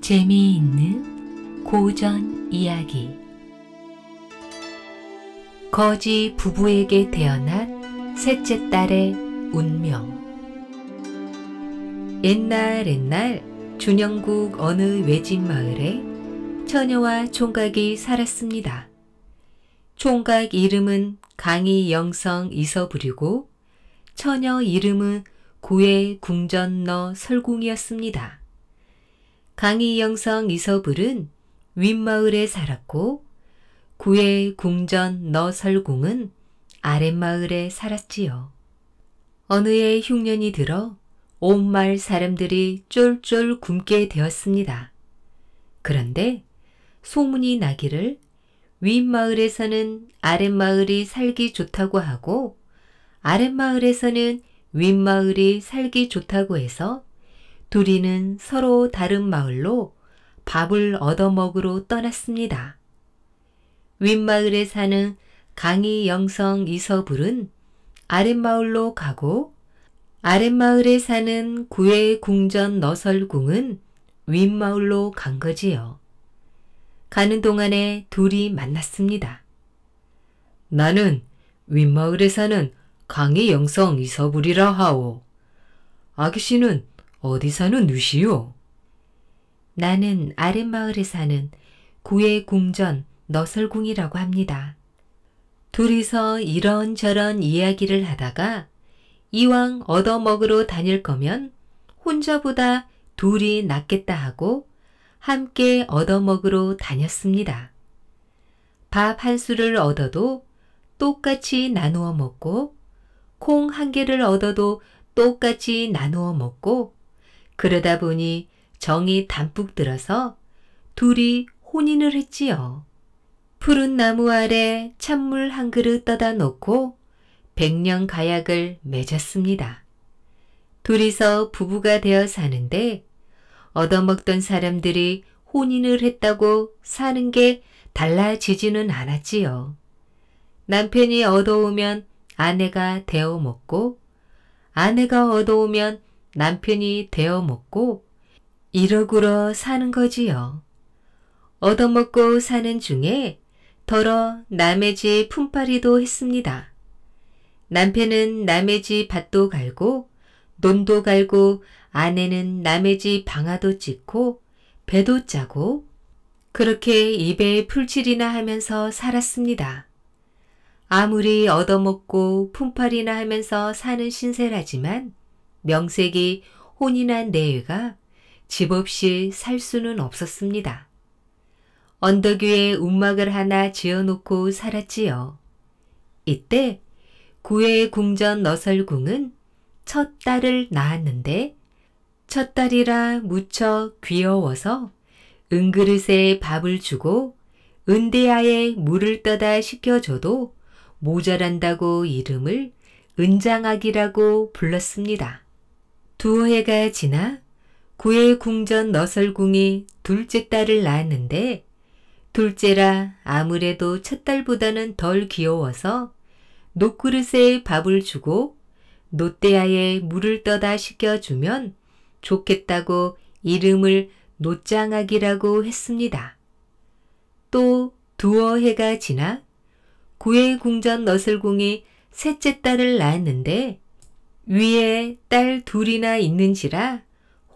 재미있는 고전 이야기 거지 부부에게 태어난 셋째 딸의 운명 옛날 옛날 준영국 어느 외진 마을에 처녀와 총각이 살았습니다. 총각 이름은 강희영성 이서부리고 처녀 이름은 고해 궁전너 설궁이었습니다. 강희영성 이서불은 윗마을에 살았고 구의 궁전 너설궁은 아랫마을에 살았지요. 어느 해 흉년이 들어 온말 사람들이 쫄쫄 굶게 되었습니다. 그런데 소문이 나기를 윗마을에서는 아랫마을이 살기 좋다고 하고 아랫마을에서는 윗마을이 살기 좋다고 해서 둘이는 서로 다른 마을로 밥을 얻어먹으러 떠났습니다. 윗마을에 사는 강희 영성 이서불은 아랫마을로 가고 아랫마을에 사는 구의 궁전 너설궁은 윗마을로 간 거지요. 가는 동안에 둘이 만났습니다. 나는 윗마을에 사는 강희 영성 이서불이라 하오. 아기씨는 어디 서는 누시요? 나는 아랫마을에 사는 구의 궁전 너설궁이라고 합니다. 둘이서 이런저런 이야기를 하다가 이왕 얻어먹으러 다닐 거면 혼자보다 둘이 낫겠다 하고 함께 얻어먹으러 다녔습니다. 밥 한 술을 얻어도 똑같이 나누어 먹고 콩 한 개를 얻어도 똑같이 나누어 먹고 그러다 보니 정이 담뿍 들어서 둘이 혼인을 했지요. 푸른 나무 아래 찬물 한 그릇 떠다 놓고 백년 가약을 맺었습니다. 둘이서 부부가 되어 사는데 얻어먹던 사람들이 혼인을 했다고 사는 게 달라지지는 않았지요. 남편이 얻어오면 아내가 데워먹고 아내가 얻어오면 남편이 데워 먹고 이러구러 사는 거지요. 얻어먹고 사는 중에 더러 남의 집 품팔이도 했습니다. 남편은 남의 집 밭도 갈고 논도 갈고 아내는 남의 집 방아도 찍고 배도 짜고 그렇게 입에 풀칠이나 하면서 살았습니다. 아무리 얻어먹고 품팔이나 하면서 사는 신세라지만 명색이 혼인한 내외가 집 없이 살 수는 없었습니다. 언덕 위에 움막을 하나 지어놓고 살았지요. 이때 구의 궁전 너설궁은 첫 딸을 낳았는데 첫 딸이라 무척 귀여워서 은그릇에 밥을 주고 은대야에 물을 떠다 시켜줘도 모자란다고 이름을 은장학이라고 불렀습니다. 두 해가 지나 구의 궁전 너설궁이 둘째 딸을 낳았는데 둘째라 아무래도 첫 딸보다는 덜 귀여워서 노그릇에 밥을 주고 노대야에 물을 떠다 시켜주면 좋겠다고 이름을 노짱아기라고 했습니다. 또 두어 해가 지나 구의 궁전 너설궁이 셋째 딸을 낳았는데 위에 딸 둘이나 있는지라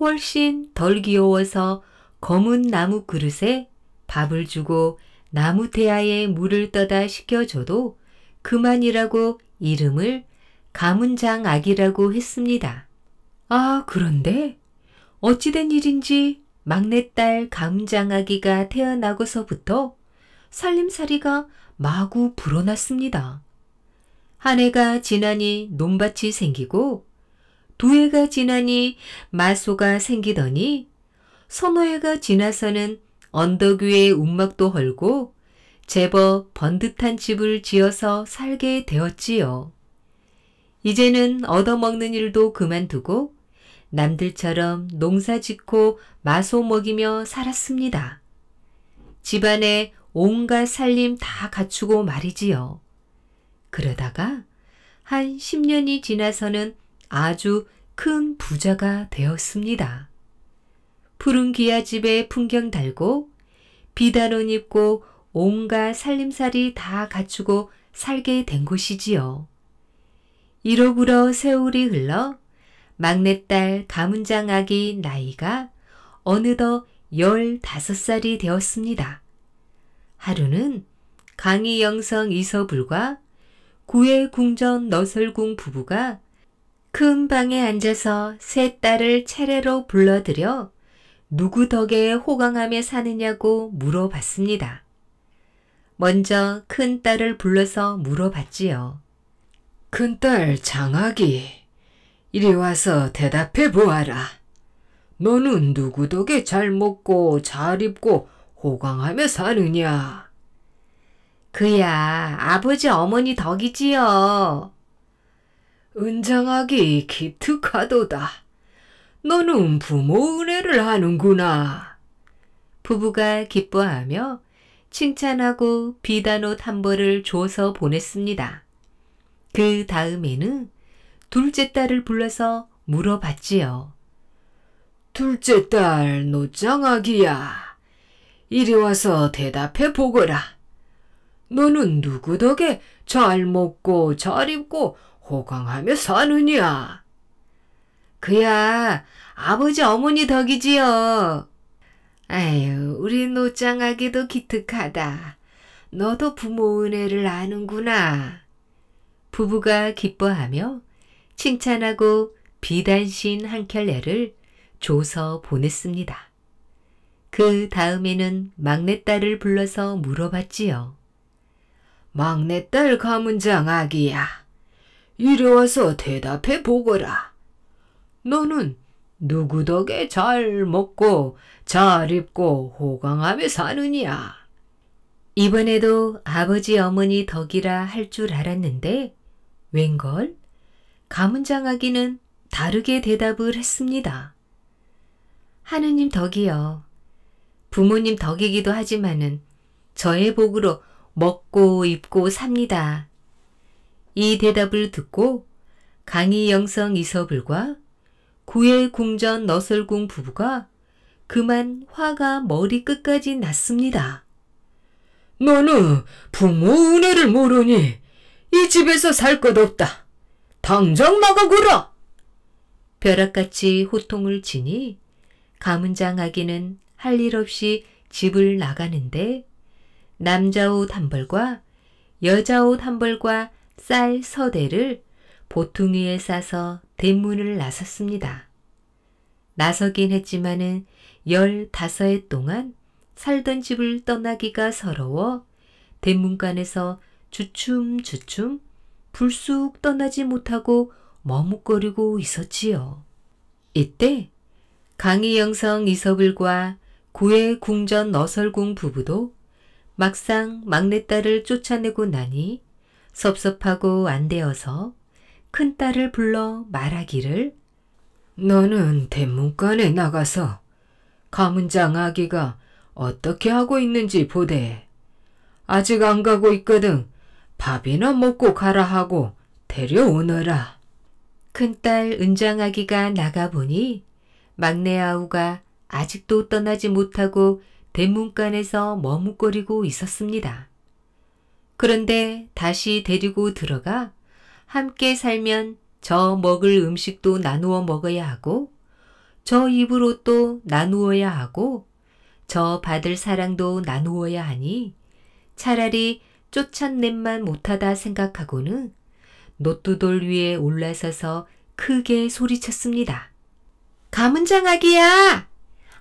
훨씬 덜 귀여워서 검은 나무 그릇에 밥을 주고 나무 대야에 물을 떠다 시켜줘도 그만이라고 이름을 가문장 아기라고 했습니다. 아, 그런데 어찌된 일인지 막내딸 가문장 아기가 태어나고서부터 살림살이가 마구 불어났습니다. 한 해가 지나니 논밭이 생기고 두 해가 지나니 마소가 생기더니 서너 해가 지나서는 언덕 위에 움막도 헐고 제법 번듯한 집을 지어서 살게 되었지요. 이제는 얻어먹는 일도 그만두고 남들처럼 농사 짓고 마소 먹이며 살았습니다. 집안에 온갖 살림 다 갖추고 말이지요. 그러다가 한 10년이 지나서는 아주 큰 부자가 되었습니다. 푸른 기아집에 풍경 달고 비단옷 입고 온갖 살림살이 다 갖추고 살게 된 곳이지요. 이로불어 세월이 흘러 막내딸 가문장 아기 나이가 어느덧 15살이 되었습니다. 하루는 강희영성 이서불과 구의 궁전 너설궁 부부가 큰 방에 앉아서 세 딸을 차례로 불러들여 누구 덕에 호강함에 사느냐고 물어봤습니다. 먼저 큰 딸을 불러서 물어봤지요. 큰 딸 장학이 이리 와서 대답해 보아라. 너는 누구 덕에 잘 먹고 잘 입고 호강하며 사느냐? 그야 아버지 어머니 덕이지요. 은장하기 기특하도다. 너는 부모 은혜를 하는구나. 부부가 기뻐하며 칭찬하고 비단옷 한 벌을 줘서 보냈습니다. 그 다음에는 둘째 딸을 불러서 물어봤지요. 둘째 딸 노장아기야. 이리 와서 대답해 보거라. 너는 누구 덕에 잘 먹고 잘 입고 호강하며 사느냐? 그야 아버지 어머니 덕이지요. 아유 우리 노장하기도 기특하다. 너도 부모 은혜를 아는구나. 부부가 기뻐하며 칭찬하고 비단신 한 켤레를 줘서 보냈습니다. 그 다음에는 막내딸을 불러서 물어봤지요. 막내딸 가문장 아기야. 이리 와서 대답해 보거라. 너는 누구 덕에 잘 먹고 잘 입고 호강하며 사느냐? 이번에도 아버지 어머니 덕이라 할 줄 알았는데 웬걸? 가문장아기는 다르게 대답을 했습니다. 하느님 덕이요. 부모님 덕이기도 하지만은 저의 복으로 먹고 입고 삽니다. 이 대답을 듣고 강희영성 이서불과 구일 궁전 너설궁 부부가 그만 화가 머리 끝까지 났습니다. 너는 부모 은혜를 모르니 이 집에서 살 것 없다. 당장 나가구라 벼락같이 호통을 치니 가문장 아기는 할 일 없이 집을 나가는데 남자 옷한 벌과 여자 옷한 벌과 쌀 서대를 보통 위에 싸서 대문을 나섰습니다. 나서긴 했지만은 열다섯 동안 살던 집을 떠나기가 서러워 대문간에서 주춤주춤 불쑥 떠나지 못하고 머뭇거리고 있었지요. 이때 강희영성 이서불과 구의 궁전 너설궁 부부도 막상 막내딸을 쫓아내고 나니 섭섭하고 안 되어서 큰딸을 불러 말하기를 너는 대문간에 나가서 가문장 아기가 어떻게 하고 있는지 보대. 아직 안 가고 있거든. 밥이나 먹고 가라 하고 데려오너라. 큰딸 은장아기가 나가보니 막내 아우가 아직도 떠나지 못하고 대문간에서 머뭇거리고 있었습니다. 그런데 다시 데리고 들어가 함께 살면 저 먹을 음식도 나누어 먹어야 하고 저 입을 옷도 나누어야 하고 저 받을 사랑도 나누어야 하니 차라리 쫓아낸만 못하다 생각하고는 노뚜돌 위에 올라서서 크게 소리쳤습니다. 가문장 아기야!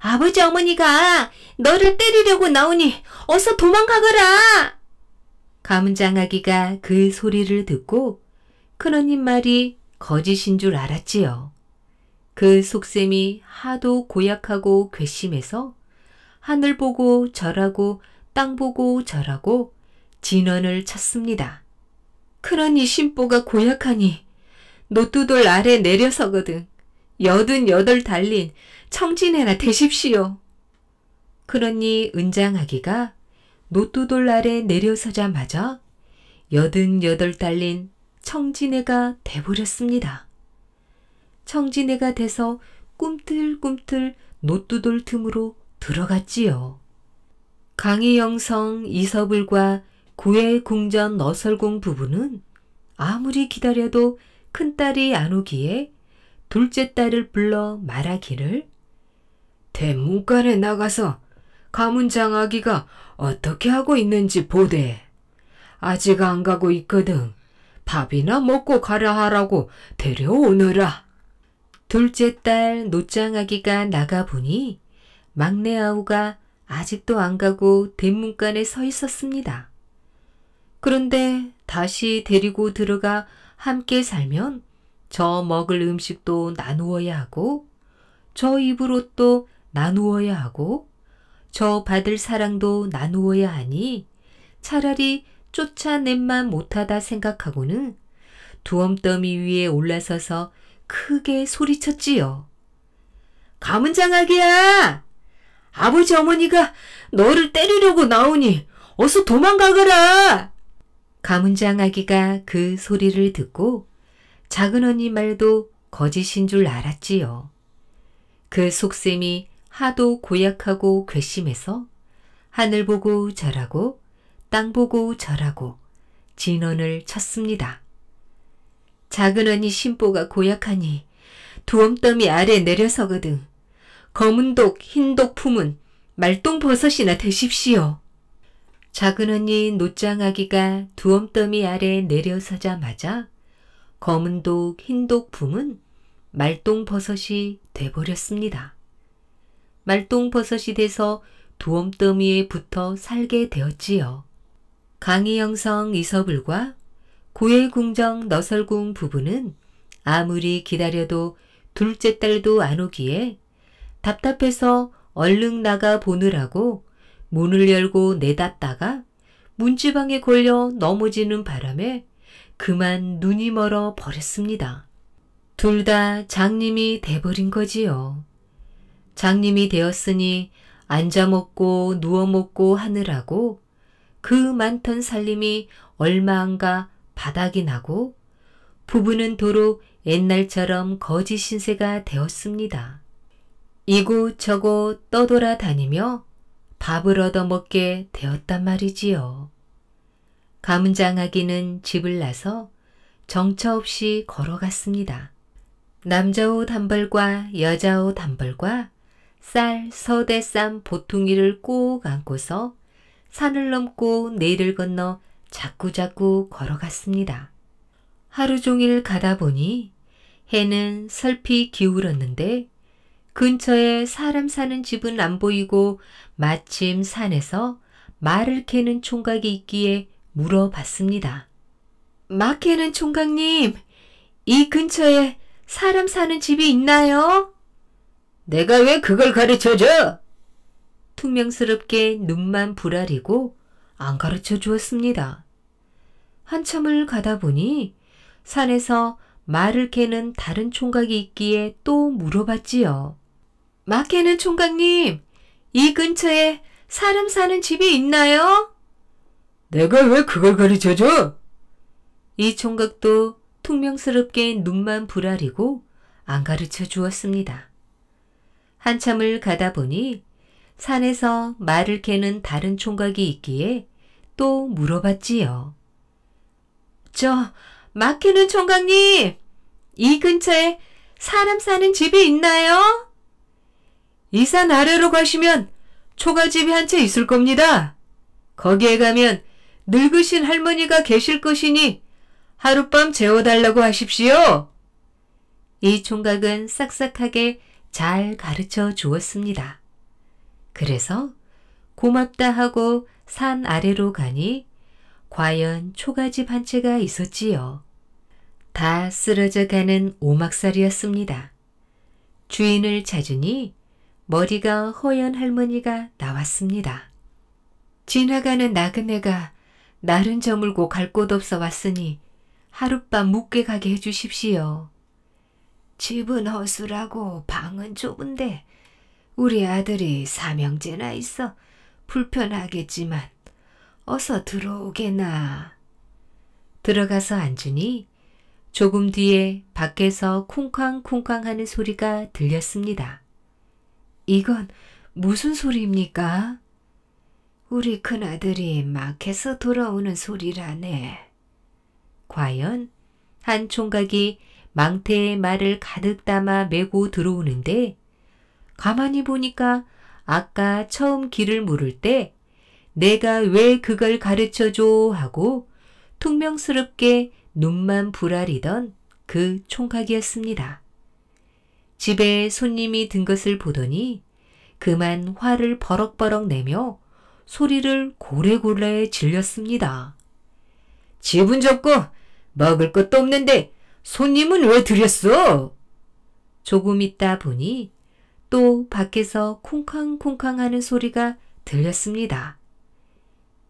아버지 어머니가 너를 때리려고 나오니 어서 도망가거라. 가문장 아기가 그 소리를 듣고 큰언니 말이 거짓인 줄 알았지요. 그 속셈이 하도 고약하고 괘씸해서 하늘 보고 절하고 땅 보고 절하고 진원을 찾습니다. 큰언니 심보가 고약하니 노뚜돌 아래 내려서거든. 여든 여덟 달린 청진해나 되십시오. 그러니 은장아기가 노뚜돌날에 내려서자마자 여든여덟 달린 청진애가 돼버렸습니다. 청진애가 돼서 꿈틀꿈틀 노뚜돌 틈으로 들어갔지요. 강희영성 이서불과 고해 궁전 너설공 부부는 아무리 기다려도 큰딸이 안 오기에 둘째 딸을 불러 말하기를 대문간에 나가서 가문장 아기가 어떻게 하고 있는지 보대. 아직 안 가고 있거든. 밥이나 먹고 가라 하라고 데려오너라. 둘째 딸 노짱 아기가 나가 보니 막내 아우가 아직도 안 가고 대문간에 서 있었습니다. 그런데 다시 데리고 들어가 함께 살면 저 먹을 음식도 나누어야 하고 저 입으로 또 나누어야 하고 저 받을 사랑도 나누어야 하니 차라리 쫓아낸만 못하다 생각하고는 두엄더미 위에 올라서서 크게 소리쳤지요. 가문장아기야 아버지 어머니가 너를 때리려고 나오니 어서 도망가거라! 가문장아기가 그 소리를 듣고 작은 언니 말도 거짓인 줄 알았지요. 그 속셈이 하도 고약하고 괘씸해서 하늘 보고 절하고 땅 보고 절하고 진언을 쳤습니다. 작은언니 심보가 고약하니 두엄더미 아래 내려서거든. 검은독 흰독 품은 말똥버섯이나 드십시오. 작은언니 노짱아기가 두엄더미 아래 내려서자마자 검은독 흰독 품은 말똥버섯이 돼버렸습니다. 말똥버섯이 돼서 두엄더미에 붙어 살게 되었지요. 강의영성 이서불과 고해궁정 너설궁 부부는 아무리 기다려도 둘째 딸도 안 오기에 답답해서 얼른 나가 보느라고 문을 열고 내닫다가 문지방에 걸려 넘어지는 바람에 그만 눈이 멀어 버렸습니다. 둘 다 장님이 돼버린 거지요. 장님이 되었으니 앉아 먹고 누워 먹고 하느라고 그 많던 살림이 얼마안가 바닥이 나고 부부는 도로 옛날처럼 거지 신세가 되었습니다. 이곳저곳 떠돌아 다니며 밥을 얻어먹게 되었단 말이지요. 가문장아기는 집을 나서 정처 없이 걸어갔습니다. 남자 옷단 벌과 여자 옷단 벌과 쌀, 서대쌈, 보통이를꼭 안고서 산을 넘고 내일을 건너 자꾸자꾸 걸어갔습니다. 하루 종일 가다 보니 해는 설피 기울었는데 근처에 사람 사는 집은 안 보이고 마침 산에서 말을 캐는 총각이 있기에 물어봤습니다. 마 캐는 총각님, 이 근처에 사람 사는 집이 있나요? 내가 왜 그걸 가르쳐줘? 퉁명스럽게 눈만 부라리고 안 가르쳐 주었습니다. 한참을 가다 보니 산에서 말을 캐는 다른 총각이 있기에 또 물어봤지요. 막 캐는 총각님, 이 근처에 사람 사는 집이 있나요? 내가 왜 그걸 가르쳐줘? 이 총각도 퉁명스럽게 눈만 부라리고 안 가르쳐 주었습니다. 한참을 가다 보니 산에서 말을 캐는 다른 총각이 있기에 또 물어봤지요. 저, 막 캐는 총각님! 이 근처에 사람 사는 집이 있나요? 이 산 아래로 가시면 초가집이 한 채 있을 겁니다. 거기에 가면 늙으신 할머니가 계실 것이니 하룻밤 재워달라고 하십시오. 이 총각은 싹싹하게 잘 가르쳐 주었습니다. 그래서 고맙다 하고 산 아래로 가니 과연 초가집 한 채가 있었지요. 다 쓰러져 가는 오막살이었습니다. 주인을 찾으니 머리가 허연 할머니가 나왔습니다. 지나가는 나그네가 나른 저물고 갈 곳 없어 왔으니 하룻밤 묵게 가게 해주십시오. 집은 허술하고 방은 좁은데 우리 아들이 사명제나 있어 불편하겠지만 어서 들어오게나. 들어가서 앉으니 조금 뒤에 밖에서 쿵쾅쿵쾅 하는 소리가 들렸습니다. 이건 무슨 소리입니까? 우리 큰아들이 막해서 돌아오는 소리라네. 과연 한 총각이 망태의 말을 가득 담아 메고 들어오는데 가만히 보니까 아까 처음 길을 물을 때 내가 왜 그걸 가르쳐줘 하고 퉁명스럽게 눈만 부라리던 그 총각이었습니다. 집에 손님이 든 것을 보더니 그만 화를 버럭버럭 내며 소리를 고래고래 질렸습니다. 집은 좁고 먹을 것도 없는데 손님은 왜 들였어? 조금 있다 보니 또 밖에서 쿵쾅쿵쾅 하는 소리가 들렸습니다.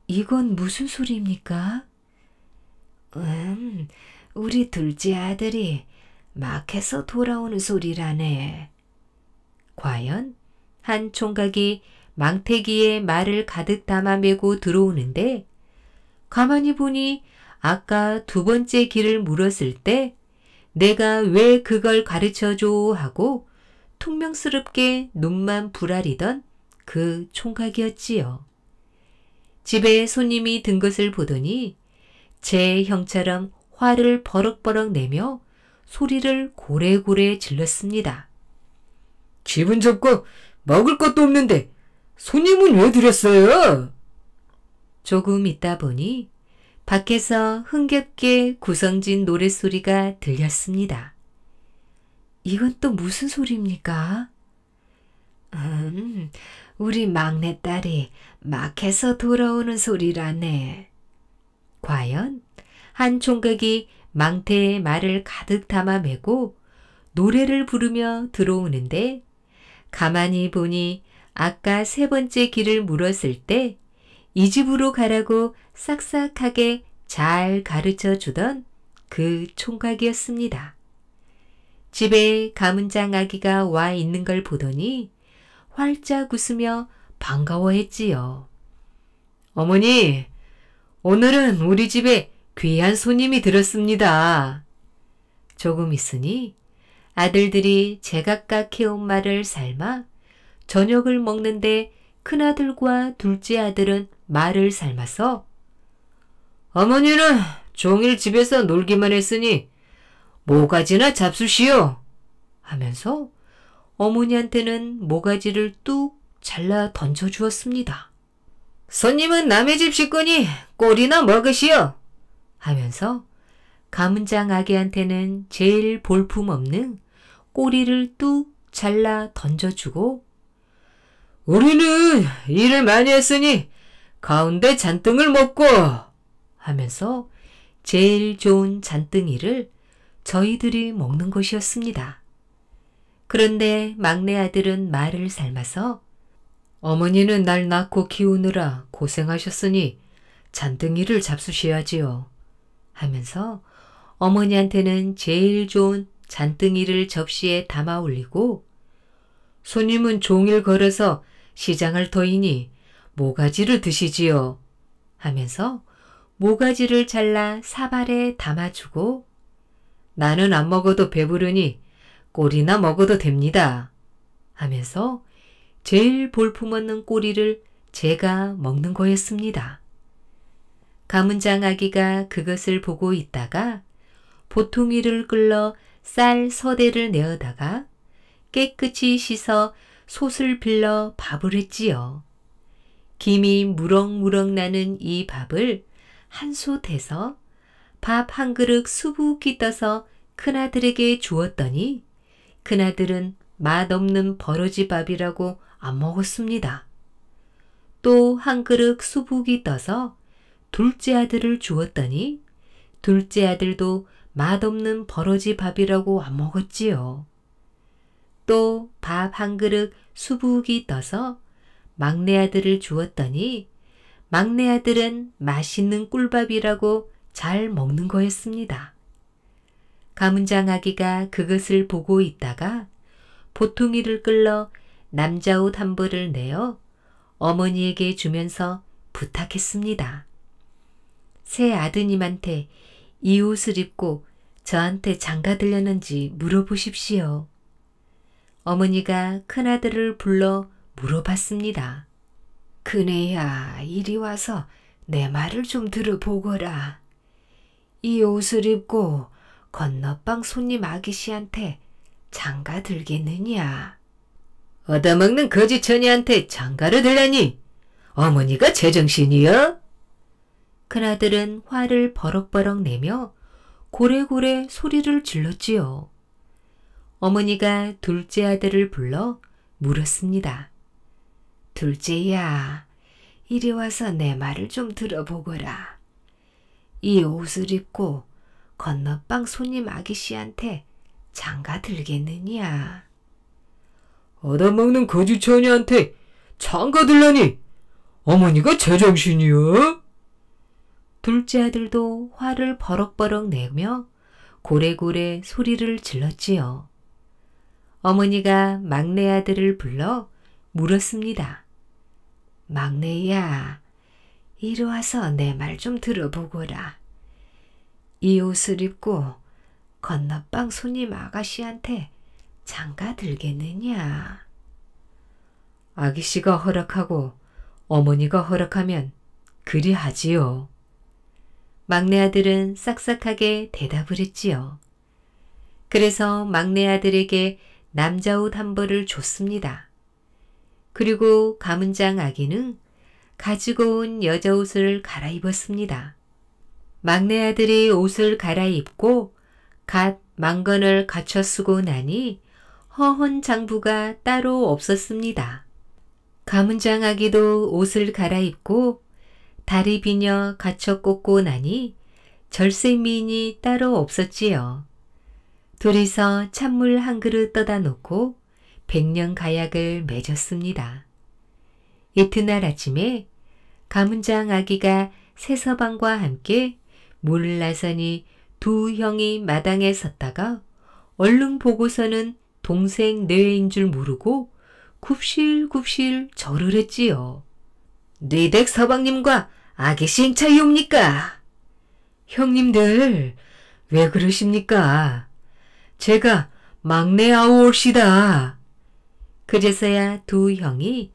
이건 무슨 소리입니까? 음, 우리 둘째 아들이 막해서 돌아오는 소리라네. 과연 한 총각이 망태기에 말을 가득 담아 메고 들어오는데 가만히 보니 아까 두 번째 길을 물었을 때 내가 왜 그걸 가르쳐줘 하고 퉁명스럽게 눈만 불아리던 그 총각이었지요. 집에 손님이 든 것을 보더니 제 형처럼 화를 버럭버럭 내며 소리를 고래고래 질렀습니다. 집은 좁고 먹을 것도 없는데 손님은 왜 들였어요? 조금 있다 보니 밖에서 흥겹게 구성진 노랫소리가 들렸습니다. 이건 또 무슨 소리입니까? 음, 우리 막내딸이 막해서 돌아오는 소리라네. 과연 한 총각이 망태의 말을 가득 담아 메고 노래를 부르며 들어오는데 가만히 보니 아까 세 번째 길을 물었을 때이 집으로 가라고 싹싹하게 잘 가르쳐 주던 그 총각이었습니다. 집에 가문장 아기가 와 있는 걸 보더니 활짝 웃으며 반가워했지요. 어머니, 오늘은 우리 집에 귀한 손님이 들었습니다. 조금 있으니 아들들이 제각각 해운 말을 삶아 저녁을 먹는데 큰아들과 둘째 아들은 말을 삶아서 어머니는 종일 집에서 놀기만 했으니 모가지나 잡수시오 하면서 어머니한테는 모가지를 뚝 잘라 던져 주었습니다. 손님은 남의 집 식구니 꼴이나 먹으시오 하면서 가문장 아기한테는 제일 볼품없는 꼬리를 뚝 잘라 던져주고 우리는 일을 많이 했으니 가운데 잔등을 먹고 하면서 제일 좋은 잔등이를 저희들이 먹는 것이었습니다. 그런데 막내 아들은 말을 삶아서 어머니는 날 낳고 키우느라 고생하셨으니 잔등이를 잡수셔야지요. 하면서 어머니한테는 제일 좋은 잔등이를 접시에 담아 올리고 손님은 종일 걸어서 시장을 더이니 모가지를 드시지요. 하면서 모가지를 잘라 사발에 담아주고 나는 안 먹어도 배부르니 꼬리나 먹어도 됩니다. 하면서 제일 볼품없는 꼬리를 제가 먹는 거였습니다. 가문장 아기가 그것을 보고 있다가 보통이를 끌러 쌀 서대를 내어다가 깨끗이 씻어 솥을 빌러 밥을 했지요. 김이 무럭무럭 나는 이 밥을 한소 대서 밥 한 그릇 수북히 떠서 큰아들에게 주었더니 큰아들은 맛없는 버러지 밥이라고 안 먹었습니다. 또 한 그릇 수북이 떠서 둘째 아들을 주었더니 둘째 아들도 맛없는 버러지 밥이라고 안 먹었지요. 또 밥 한 그릇 수북이 떠서 막내 아들을 주었더니 막내 아들은 맛있는 꿀밥이라고 잘 먹는 거였습니다. 가문장 아기가 그것을 보고 있다가 보통이를 끌러 남자 옷 한 벌을 내어 어머니에게 주면서 부탁했습니다. 새 아드님한테 이 옷을 입고 저한테 장가 들렸는지 물어보십시오. 어머니가 큰아들을 불러 물어봤습니다. 그네야, 이리 와서 내 말을 좀 들어보거라. 이 옷을 입고 건너방 손님 아기씨한테 장가 들겠느냐? 얻어먹는 거지처녀한테 장가를 들라니? 어머니가 제정신이여? 그나들은 화를 버럭버럭 내며 고래고래 소리를 질렀지요. 어머니가 둘째 아들을 불러 물었습니다. 둘째야, 이리 와서 내 말을 좀 들어보거라. 이 옷을 입고 건너방 손님 아기씨한테 장가 들겠느냐? 얻어먹는 거지 처녀한테 장가 들라니! 어머니가 제정신이요 둘째 아들도 화를 버럭버럭 내며 고래고래 소리를 질렀지요. 어머니가 막내 아들을 불러 물었습니다. 막내야, 이리 와서 내 말 좀 들어보거라. 이 옷을 입고 건너방 손님 아가씨한테 장가 들겠느냐? 아기씨가 허락하고 어머니가 허락하면 그리 하지요. 막내 아들은 싹싹하게 대답을 했지요. 그래서 막내 아들에게 남자 옷 한 벌을 줬습니다. 그리고 가문장 아기는 가지고 온 여자 옷을 갈아입었습니다. 막내 아들이 옷을 갈아입고 갓 망건을 갖춰 쓰고 나니 허헌 장부가 따로 없었습니다. 가문장 아기도 옷을 갈아입고 다리 비녀 갖춰 꽂고 나니 절세 미인이 따로 없었지요. 둘이서 찬물 한 그릇 떠다 놓고 백년 가약을 맺었습니다. 이튿날 아침에 가문장 아기가 새서방과 함께 물을 나서니 두 형이 마당에 섰다가 얼른 보고서는 동생 뇌인 줄 모르고 굽실굽실 절을 했지요. 뇌댁 서방님과 아기 신차이옵니까? 형님들 왜 그러십니까? 제가 막내 아우옵시다 그래서야 두 형이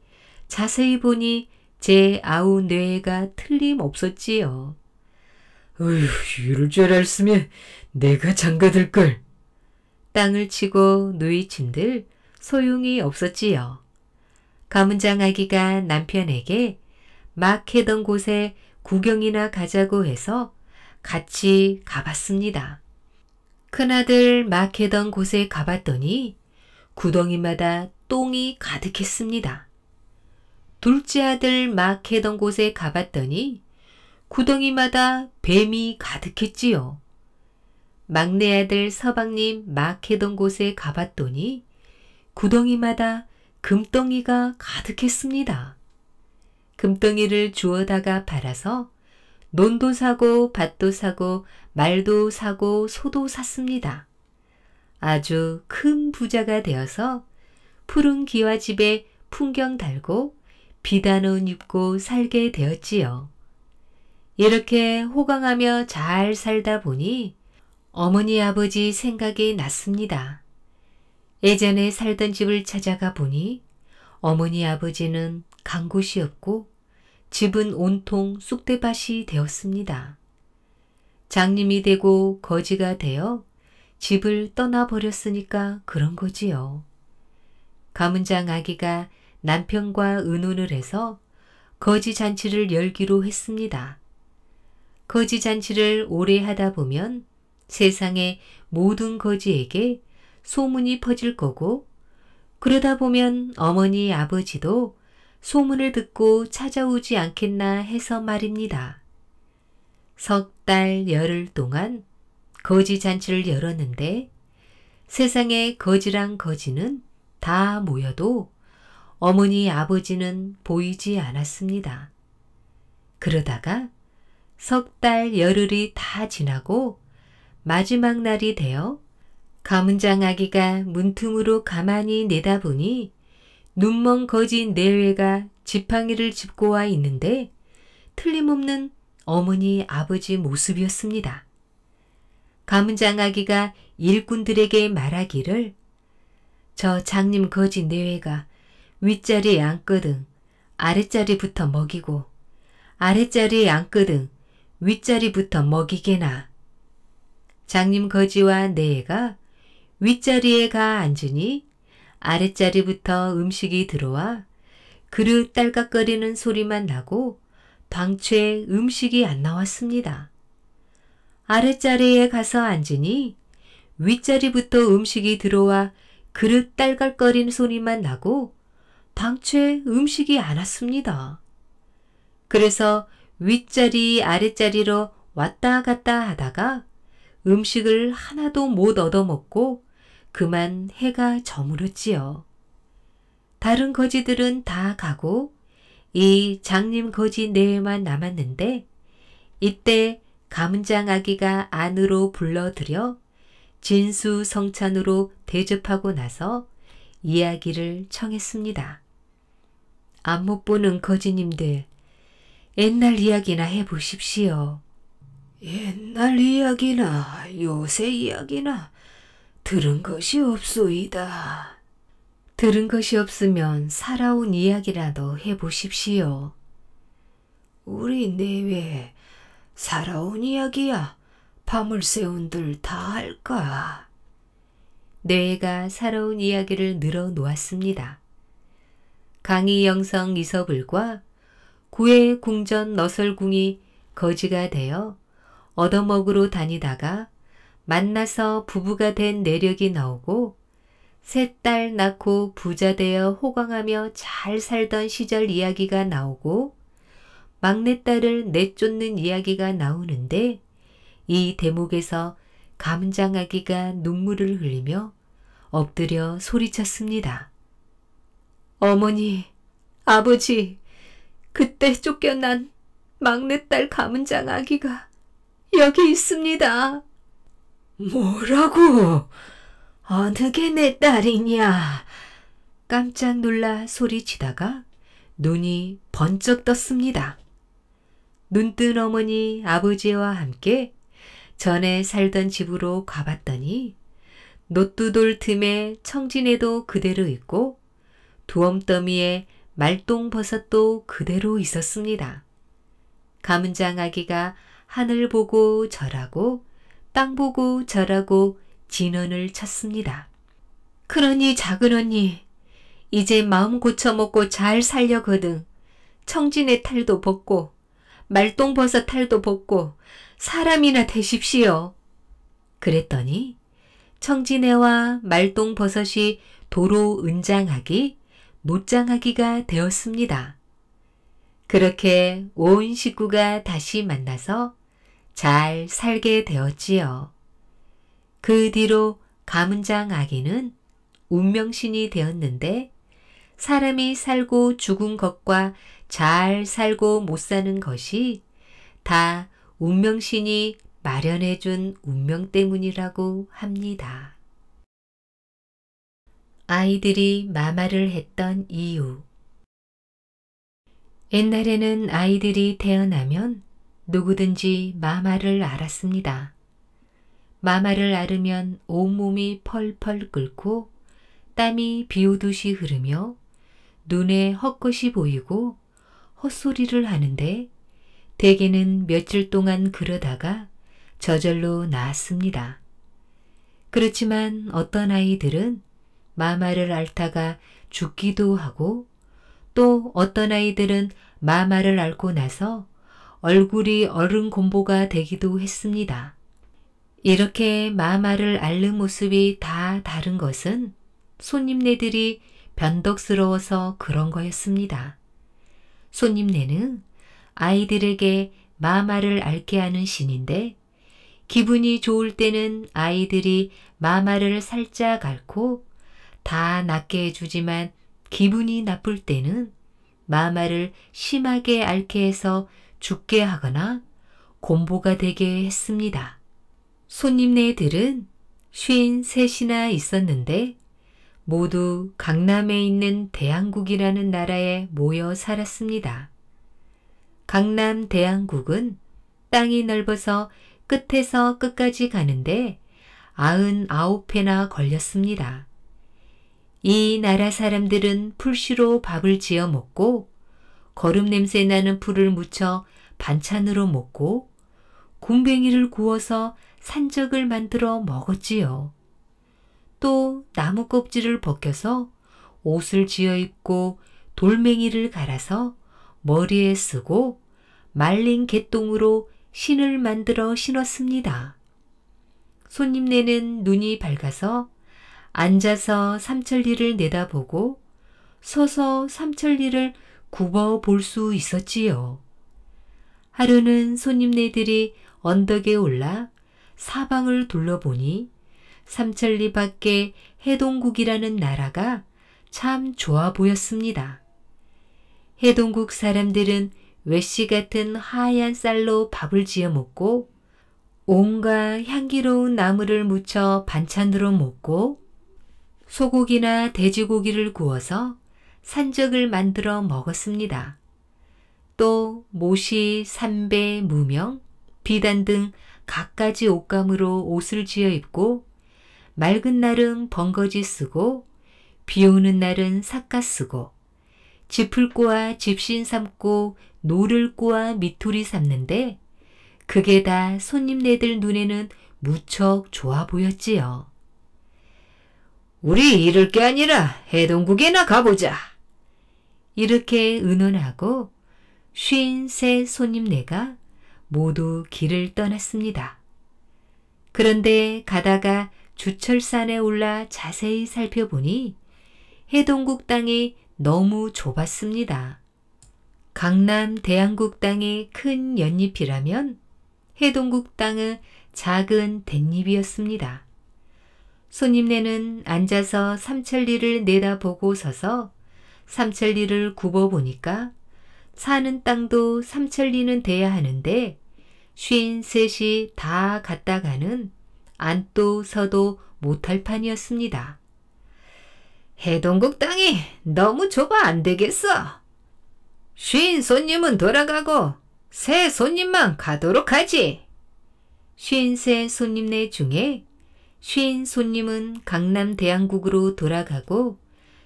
자세히 보니 제 아우 뇌가 틀림없었지요. 어휴, 이럴 줄 알았으면 내가 장가들걸. 땅을 치고 누이친들 소용이 없었지요. 가문장 아기가 남편에게 막 해던 곳에 구경이나 가자고 해서 같이 가봤습니다. 큰아들 막 해던 곳에 가봤더니 구덩이마다 똥이 가득했습니다. 둘째 아들 막 해던 곳에 가봤더니 구덩이마다 뱀이 가득했지요. 막내 아들 서방님 막 해던 곳에 가봤더니 구덩이마다 금덩이가 가득했습니다. 금덩이를 주워다가 팔아서 논도 사고 밭도 사고 말도 사고 소도 샀습니다. 아주 큰 부자가 되어서 푸른 기와 집에 풍경 달고 비단옷 입고 살게 되었지요. 이렇게 호강하며 잘 살다 보니 어머니 아버지 생각이 났습니다. 예전에 살던 집을 찾아가 보니 어머니 아버지는 간 곳이 없고 집은 온통 쑥대밭이 되었습니다. 장님이 되고 거지가 되어 집을 떠나버렸으니까 그런 거지요. 가문장 아기가 남편과 의논을 해서 거지 잔치를 열기로 했습니다. 거지 잔치를 오래 하다 보면 세상의 모든 거지에게 소문이 퍼질 거고 그러다 보면 어머니 아버지도 소문을 듣고 찾아오지 않겠나 해서 말입니다. 석 달 열흘 동안 거지 잔치를 열었는데 세상의 거지랑 거지는 다 모여도 어머니 아버지는 보이지 않았습니다. 그러다가 석달 열흘이 다 지나고 마지막 날이 되어 가문장 아기가 문틈으로 가만히 내다보니 눈먼 거진 내외가 지팡이를 짚고 와 있는데 틀림없는 어머니 아버지 모습이었습니다. 가문장 아기가 일꾼들에게 말하기를 저 장님 거지 내외가 윗자리에 앉거든 아랫자리부터 먹이고 아랫자리에 앉거든 윗자리부터 먹이게나. 장님 거지와 내가 윗자리에 가 앉으니 아랫자리부터 음식이 들어와 그릇 딸깍거리는 소리만 나고 방채 음식이 안 나왔습니다. 아랫자리에 가서 앉으니 윗자리부터 음식이 들어와 그릇 딸깍거린는 소리만 나고 방채 음식이 안 왔습니다. 그래서 윗자리 아랫자리로 왔다 갔다 하다가 음식을 하나도 못 얻어먹고 그만 해가 저물었지요. 다른 거지들은 다 가고 이 장님 거지 내에만 남았는데 이때 감장 아기가 안으로 불러들여 진수 성찬으로 대접하고 나서 이야기를 청했습니다. 안못 보는 거지님들, 옛날 이야기나 해보십시오. 옛날 이야기나 요새 이야기나 들은 것이 없소이다. 들은 것이 없으면 살아온 이야기라도 해보십시오. 우리 내외 살아온 이야기야 파물세운들다 할까? 뇌가 새로운 이야기를 늘어놓았습니다. 강의영성 이서불과 구의 궁전 너설궁이 거지가 되어 얻어먹으로 다니다가 만나서 부부가 된 내력이 나오고 셋 딸 낳고 부자 되어 호강하며 잘 살던 시절 이야기가 나오고 막내딸을 내쫓는 이야기가 나오는데 이 대목에서 감장아기가 눈물을 흘리며 엎드려 소리쳤습니다. 어머니, 아버지, 그때 쫓겨난 막내딸 감은장 아기가 여기 있습니다. 뭐라고? 어느 게내 딸이냐? 깜짝 놀라 소리치다가 눈이 번쩍 떴습니다. 눈뜬 어머니 아버지와 함께 전에 살던 집으로 가봤더니 노뚜돌 틈에 청진에도 그대로 있고 두엄더미에 말똥버섯도 그대로 있었습니다. 가문장 아기가 하늘 보고 절하고 땅 보고 절하고 진언을 쳤습니다. 그러니 작은 언니 이제 마음 고쳐먹고 잘 살려거든 청진의 탈도 벗고 말똥버섯 탈도 벗고 사람이나 되십시오. 그랬더니 청진애와 말똥버섯이 도로 은장하기, 못장하기가 되었습니다. 그렇게 온 식구가 다시 만나서 잘 살게 되었지요. 그 뒤로 가문장 아기는 운명신이 되었는데 사람이 살고 죽은 것과 잘 살고 못 사는 것이 다 운명신이 마련해 준 운명 때문이라고 합니다. 아이들이 마마를 했던 이유 옛날에는 아이들이 태어나면 누구든지 마마를 알았습니다. 마마를 앓으면 온몸이 펄펄 끓고 땀이 비오듯이 흐르며 눈에 헛것이 보이고 헛소리를 하는데 대개는 며칠 동안 그러다가 저절로 나았습니다. 그렇지만 어떤 아이들은 마마를 앓다가 죽기도 하고 또 어떤 아이들은 마마를 앓고 나서 얼굴이 얼른 곰보가 되기도 했습니다. 이렇게 마마를 앓는 모습이 다 다른 것은 손님네들이 변덕스러워서 그런 거였습니다. 손님네는 아이들에게 마마를 앓게 하는 신인데 기분이 좋을 때는 아이들이 마마를 살짝 앓고 다 낫게 해주지만 기분이 나쁠 때는 마마를 심하게 앓게 해서 죽게 하거나 곰보가 되게 했습니다. 손님네들은 쉰 셋이나 있었는데 모두 강남에 있는 대한국이라는 나라에 모여 살았습니다. 강남 대한국은 땅이 넓어서 끝에서 끝까지 가는데 99회나 걸렸습니다. 이 나라 사람들은 풀씨로 밥을 지어 먹고 거름 냄새 나는 풀을 묻혀 반찬으로 먹고 곰뱅이를 구워서 산적을 만들어 먹었지요. 또 나무 껍질을 벗겨서 옷을 지어 입고 돌멩이를 갈아서 머리에 쓰고 말린 개똥으로 신을 만들어 신었습니다. 손님네는 눈이 밝아서 앉아서 삼천리를 내다보고 서서 삼천리를 굽어 볼 수 있었지요. 하루는 손님네들이 언덕에 올라 사방을 둘러보니 삼천리 밖에 해동국이라는 나라가 참 좋아 보였습니다. 해동국 사람들은 외씨 같은 하얀 쌀로 밥을 지어 먹고 온갖 향기로운 나물을 무쳐 반찬으로 먹고 소고기나 돼지고기를 구워서 산적을 만들어 먹었습니다. 또 모시, 삼배, 무명, 비단 등 갖가지 옷감으로 옷을 지어 입고 맑은 날은 번거지 쓰고 비 오는 날은 삿가 쓰고 짚을 꼬아 집신 삼고 노를 꼬아 미토리 삼는데 그게 다 손님네들 눈에는 무척 좋아 보였지요. 우리 이럴 게 아니라 해동국에나 가보자. 이렇게 의논하고 쉰 세 손님네가 모두 길을 떠났습니다. 그런데 가다가 주철산에 올라 자세히 살펴보니 해동국 땅이 너무 좁았습니다. 강남 대한국 땅의 큰 연잎이라면 해동국 땅은 작은 댄잎이었습니다. 손님네는 앉아서 삼천리를 내다보고 서서 삼천리를 굽어보니까 사는 땅도 삼천리는 돼야 하는데 쉰 셋이 다 갔다 가는 안도 서도 못할 판이었습니다. 해동국 땅이 너무 좁아 안 되겠어. 쉰 손님은 돌아가고 새 손님만 가도록 하지. 쉰세 손님네 중에 쉰 손님은 강남 대한국으로 돌아가고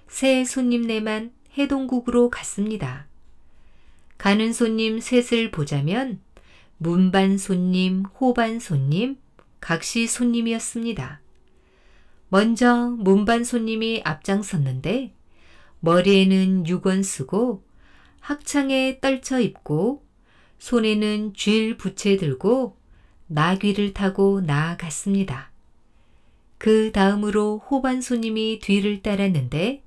새 손님네만 해동국으로 갔습니다. 가는 손님 셋을 보자면 문반 손님, 호반 손님, 각시 손님이었습니다. 먼저 문반 손님이 앞장섰는데 머리에는 육원 쓰고 학창에 떨쳐 입고 손에는 쥘 부채 들고 나귀를 타고 나아갔습니다. 그 다음으로 호반 손님이 뒤를 따랐는데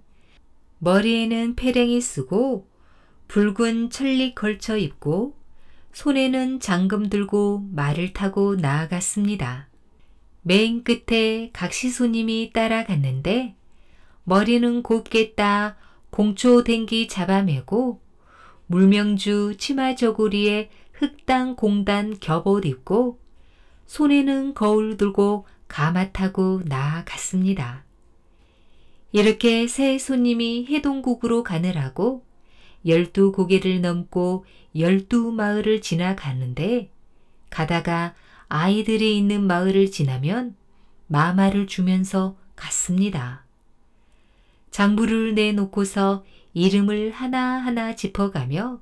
머리에는 패랭이 쓰고 붉은 천리 걸쳐 입고 손에는 잠금 들고 말을 타고 나아갔습니다. 맨 끝에 각시손님이 따라갔는데 머리는 곱게 따 공초 댕기 잡아매고 물명주 치마 저고리에 흑당 공단 겹옷 입고 손에는 거울 들고 가마 타고 나아갔습니다. 이렇게 새 손님이 해동국으로 가느라고 열두 고개를 넘고 열두 마을을 지나가는데 가다가 아이들이 있는 마을을 지나면 마마를 주면서 갔습니다. 장부를 내놓고서 이름을 하나하나 짚어가며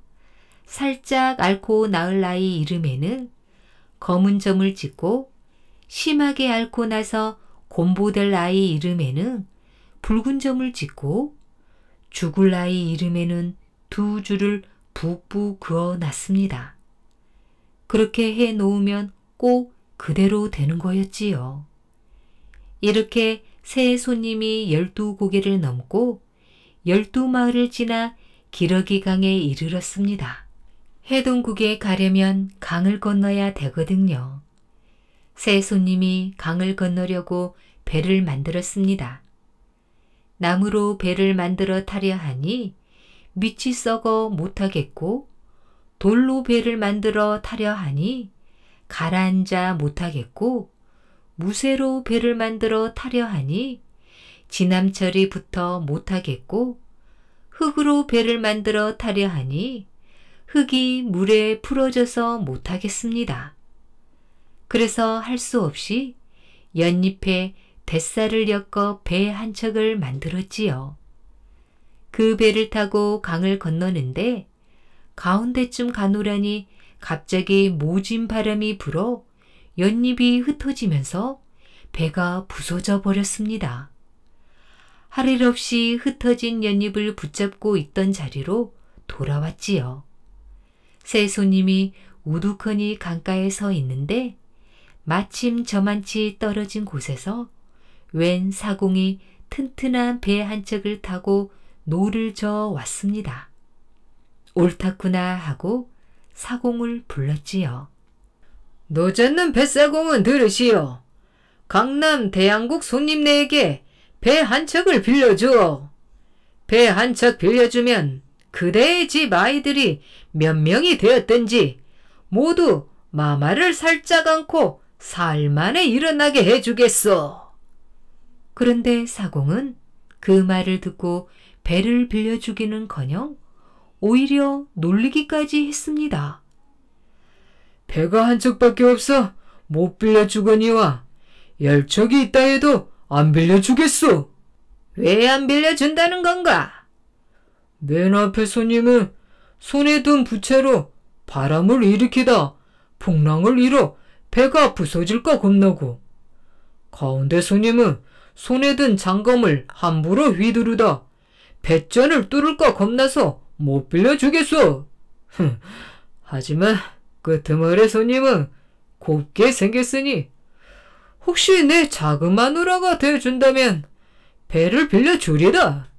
살짝 앓고 나을 나이 이름에는 검은 점을 찍고 심하게 앓고 나서 곰보될 아이 이름에는 붉은 점을 찍고 죽을 아이 이름에는 두 줄을 북부 그어 놨습니다. 그렇게 해 놓으면 꼭 그대로 되는 거였지요. 이렇게 새 손님이 열두 고개를 넘고 열두 마을을 지나 기러기강에 이르렀습니다. 해동국에 가려면 강을 건너야 되거든요. 새 손님이 강을 건너려고 배를 만들었습니다. 나무로 배를 만들어 타려 하니 밑이 썩어 못하겠고 돌로 배를 만들어 타려 하니 가라앉아 못하겠고 무쇠로 배를 만들어 타려 하니 지남철이 붙어 못하겠고 흙으로 배를 만들어 타려 하니 흙이 물에 풀어져서 못하겠습니다. 그래서 할 수 없이 연잎에 뱃살을 엮어 배 한 척을 만들었지요. 그 배를 타고 강을 건너는데 가운데쯤 가노라니 갑자기 모진 바람이 불어 연잎이 흩어지면서 배가 부서져 버렸습니다. 하릴 없이 흩어진 연잎을 붙잡고 있던 자리로 돌아왔지요. 새 손님이 우두커니 강가에 서 있는데 마침 저만치 떨어진 곳에서 웬 사공이 튼튼한 배 한 척을 타고 노를 저어 왔습니다. 옳다구나 하고 사공을 불렀지요. 노젓는 뱃사공은 들으시오. 강남 대양국 손님네에게 배 한 척을 빌려주어. 배한 척 빌려주면 그대의 집 아이들이 몇 명이 되었든지 모두 마마를 살짝 안고 살만에 일어나게 해주겠소. 그런데 사공은 그 말을 듣고 배를 빌려주기는 커녕 오히려 놀리기까지 했습니다. 배가 한척밖에 없어 못 빌려주거니와 열척이 있다 해도 안 빌려주겠소. 왜 안 빌려준다는 건가? 맨 앞에 손님은 손에 든 부채로 바람을 일으키다 풍랑을잃어 배가 부서질까 겁나고 가운데 손님은 손에 든 장검을 함부로 휘두르다 배전을 뚫을까 겁나서 못 빌려주겠어. 하지만 그 드물의 손님은 곱게 생겼으니 혹시 내 작은 마누라가 되어준다면 배를 빌려주리다.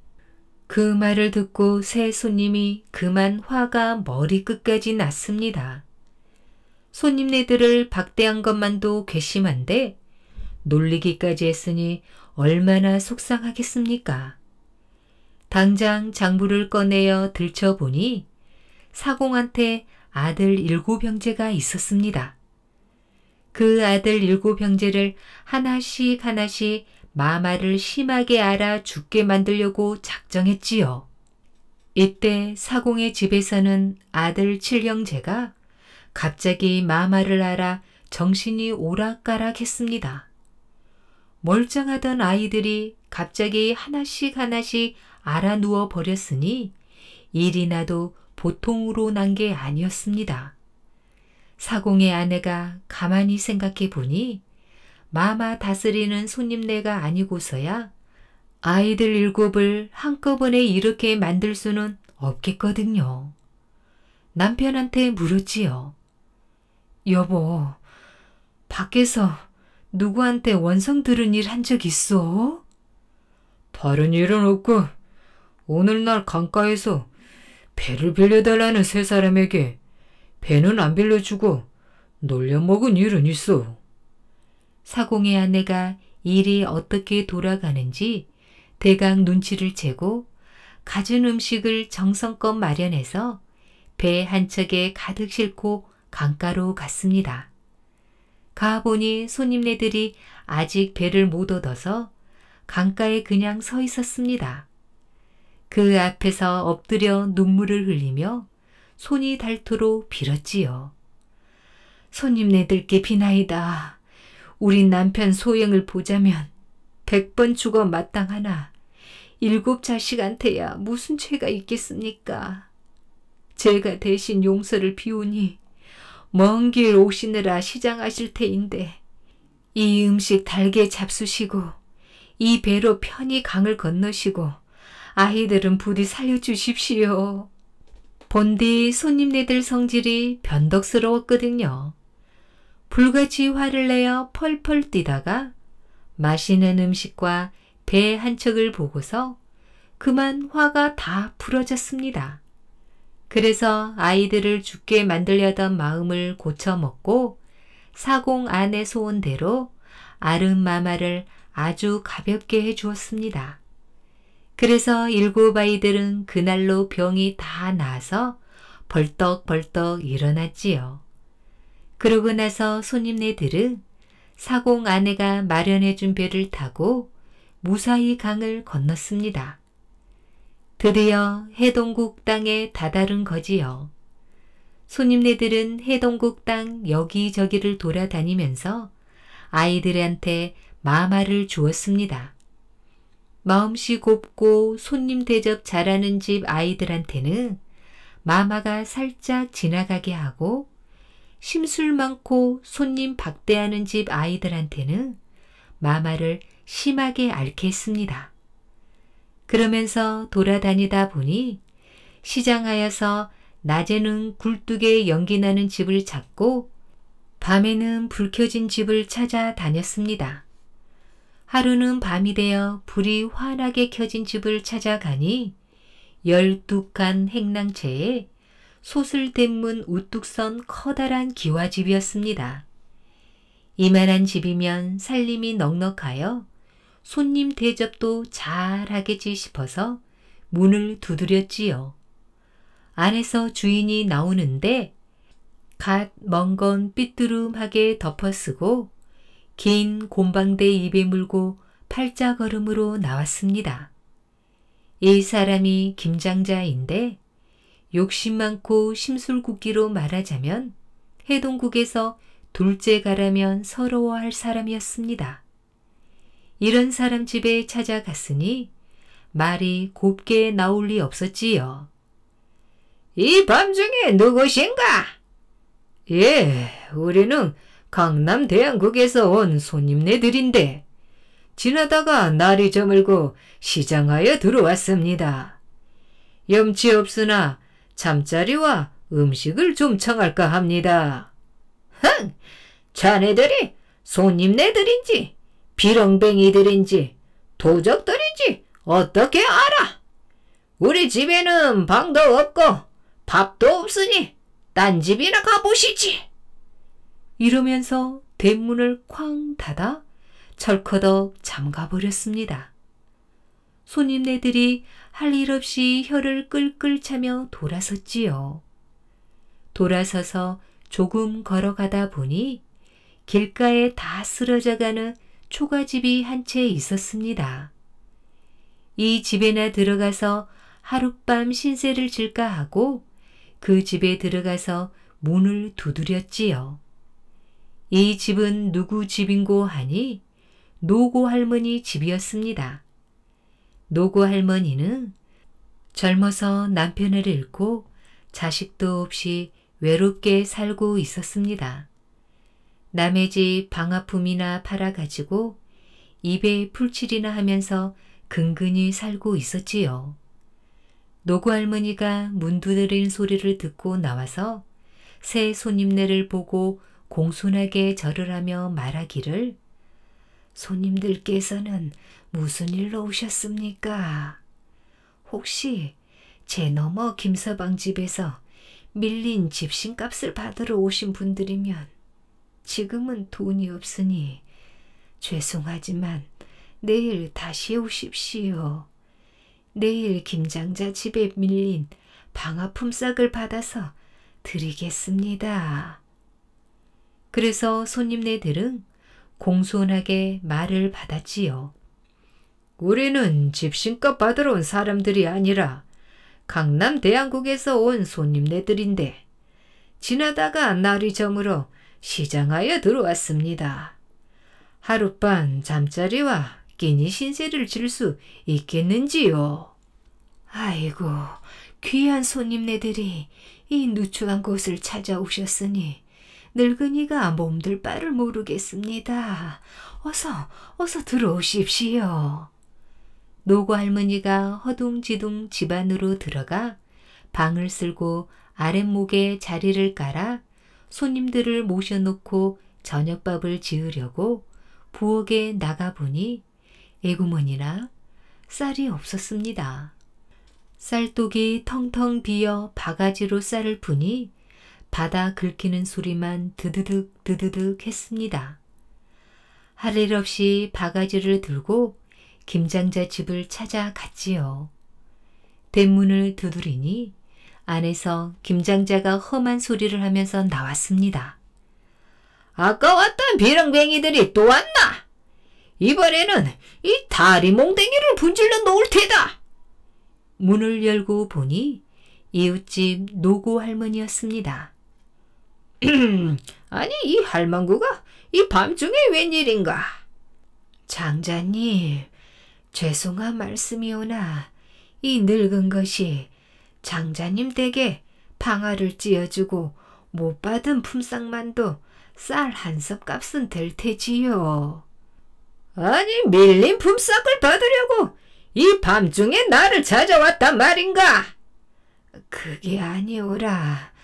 그 말을 듣고 새 손님이 그만 화가 머리끝까지 났습니다. 손님네들을 박대한 것만도 괘씸한데 놀리기까지 했으니 얼마나 속상하겠습니까? 당장 장부를 꺼내어 들춰보니 사공한테 아들 일곱 형제가 있었습니다. 그 아들 일곱 형제를 하나씩 하나씩 마마를 심하게 알아 죽게 만들려고 작정했지요. 이때 사공의 집에서는 아들 칠형제가 갑자기 마마를 알아 정신이 오락가락했습니다. 멀쩡하던 아이들이 갑자기 하나씩 하나씩 알아 누워 버렸으니 일이나도 보통으로 난 게 아니었습니다. 사공의 아내가 가만히 생각해 보니 마마 다스리는 손님네가 아니고서야 아이들 일곱을 한꺼번에 이렇게 만들 수는 없겠거든요. 남편한테 물었지요. 여보, 밖에서 누구한테 원성 들은 일 한 적 있어? 다른 일은 없고 오늘날 강가에서 배를 빌려달라는 세 사람에게 배는 안 빌려주고 놀려먹은 일은 있어. 사공의 아내가 일이 어떻게 돌아가는지 대강 눈치를 채고 가진 음식을 정성껏 마련해서 배 한 척에 가득 싣고 강가로 갔습니다. 가보니 손님네들이 아직 배를 못 얻어서 강가에 그냥 서 있었습니다. 그 앞에서 엎드려 눈물을 흘리며 손이 닳도록 빌었지요. 손님네들께 비나이다. 우리 남편 소행을 보자면 백번 죽어 마땅하나 일곱 자식한테야 무슨 죄가 있겠습니까? 제가 대신 용서를 비우니 먼 길 오시느라 시장하실 테인데 이 음식 달게 잡수시고 이 배로 편히 강을 건너시고 아이들은 부디 살려주십시오. 본디 손님네들 성질이 변덕스러웠거든요. 불같이 화를 내어 펄펄 뛰다가 맛있는 음식과 배 한 척을 보고서 그만 화가 다 풀어졌습니다. 그래서 아이들을 죽게 만들려던 마음을 고쳐먹고 사공 안의 소원대로 아름마마를 아주 가볍게 해주었습니다. 그래서 일곱 아이들은 그날로 병이 다 나서 벌떡벌떡 일어났지요. 그러고 나서 손님네들은 사공 아내가 마련해 준 배를 타고 무사히 강을 건넜습니다. 드디어 해동국 땅에 다다른 거지요. 손님네들은 해동국 땅 여기저기를 돌아다니면서 아이들한테 마마를 주었습니다. 마음씨 곱고 손님 대접 잘하는 집 아이들한테는 마마가 살짝 지나가게 하고 심술 많고 손님 박대하는 집 아이들한테는 마마를 심하게 앓겠습니다 그러면서 돌아다니다 보니 시장하여서 낮에는 굴뚝에 연기 나는 집을 찾고 밤에는 불 켜진 집을 찾아 다녔습니다. 하루는 밤이 되어 불이 환하게 켜진 집을 찾아가니 열두 칸 행랑채에 소슬대문 우뚝 선 커다란 기와집이었습니다. 이만한 집이면 살림이 넉넉하여 손님 대접도 잘 하겠지 싶어서 문을 두드렸지요. 안에서 주인이 나오는데 갓 먼 건 삐뚤음하게 덮어쓰고 긴 곰방대 입에 물고 팔자걸음으로 나왔습니다. 이 사람이 김장자인데 욕심 많고 심술궂기로 말하자면 해동국에서 둘째 가라면 서러워할 사람이었습니다. 이런 사람 집에 찾아갔으니 말이 곱게 나올 리 없었지요. 이 밤중에 누구신가? 예, 우리는 강남 대한국에서 온 손님네들인데 지나다가 날이 저물고 시장하여 들어왔습니다. 염치 없으나 잠자리와 음식을 좀 청할까 합니다. 흥! 자네들이 손님네들인지 비렁뱅이들인지 도적들인지 어떻게 알아? 우리 집에는 방도 없고 밥도 없으니 딴 집이나 가보시지. 이러면서 대문을 쾅 닫아 철커덕 잠가버렸습니다. 손님네들이 할 일 없이 혀를 끌끌 차며 돌아섰지요. 돌아서서 조금 걸어가다 보니 길가에 다 쓰러져가는 초가집이 한 채 있었습니다. 이 집에나 들어가서 하룻밤 신세를 질까 하고 그 집에 들어가서 문을 두드렸지요. 이 집은 누구 집인고 하니 노고 할머니 집이었습니다. 노고 할머니는 젊어서 남편을 잃고 자식도 없이 외롭게 살고 있었습니다. 남의 집 방아품이나 팔아가지고 입에 풀칠이나 하면서 근근히 살고 있었지요. 노고 할머니가 문 두드린 소리를 듣고 나와서 새 손님네를 보고 공손하게 절을 하며 말하기를 손님들께서는 무슨 일로 오셨습니까? 혹시 제 너머 김서방 집에서 밀린 집신값을 받으러 오신 분들이면 지금은 돈이 없으니 죄송하지만 내일 다시 오십시오. 내일 김장자 집에 밀린 방아품 싹을 받아서 드리겠습니다. 그래서 손님네들은 공손하게 말을 받았지요. 우리는 집신값 받으러 온 사람들이 아니라 강남 대한국에서 온 손님네들인데 지나다가 날이 저물어 시장하여 들어왔습니다. 하룻밤 잠자리와 끼니 신세를 질 수 있겠는지요? 아이고, 귀한 손님네들이 이 누추한 곳을 찾아오셨으니 늙은이가 몸둘 바를 모르겠습니다. 어서 어서 들어오십시오. 노고 할머니가 허둥지둥 집 안으로 들어가 방을 쓸고 아랫목에 자리를 깔아 손님들을 모셔놓고 저녁밥을 지으려고 부엌에 나가보니 에구머니나 쌀이 없었습니다. 쌀독이 텅텅 비어 바가지로 쌀을 푸니 바다 긁히는 소리만 드드득 드드득 했습니다. 할 일 없이 바가지를 들고 김장자 집을 찾아갔지요. 대문을 두드리니 안에서 김장자가 험한 소리를 하면서 나왔습니다. 아까 왔던 비렁뱅이들이 또 왔나? 이번에는 이 다리 몽댕이를 분질러 놓을 테다. 문을 열고 보니 이웃집 노고 할머니였습니다. 아니 이 할망구가 이 밤중에 웬일인가? 장자님 죄송한 말씀이오나 이 늙은 것이 장자님 댁에 방아를 찧어주고 못 받은 품삯만도 쌀 한 섭 값은 될 테지요. 아니 밀린 품삯을 받으려고 이 밤중에 나를 찾아왔단 말인가? 그게 아니오라.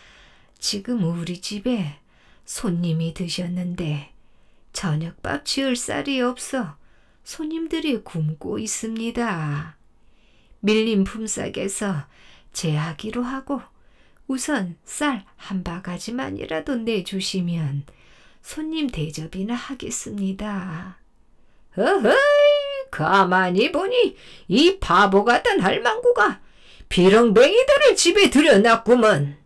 지금 우리 집에 손님이 드셨는데 저녁밥 지을 쌀이 없어 손님들이 굶고 있습니다. 밀린 품삯에서 제하기로 하고 우선 쌀 한 바가지만이라도 내주시면 손님 대접이나 하겠습니다. 허허이 가만히 보니 이 바보 같은 할망구가 비렁뱅이들을 집에 들여놨구먼.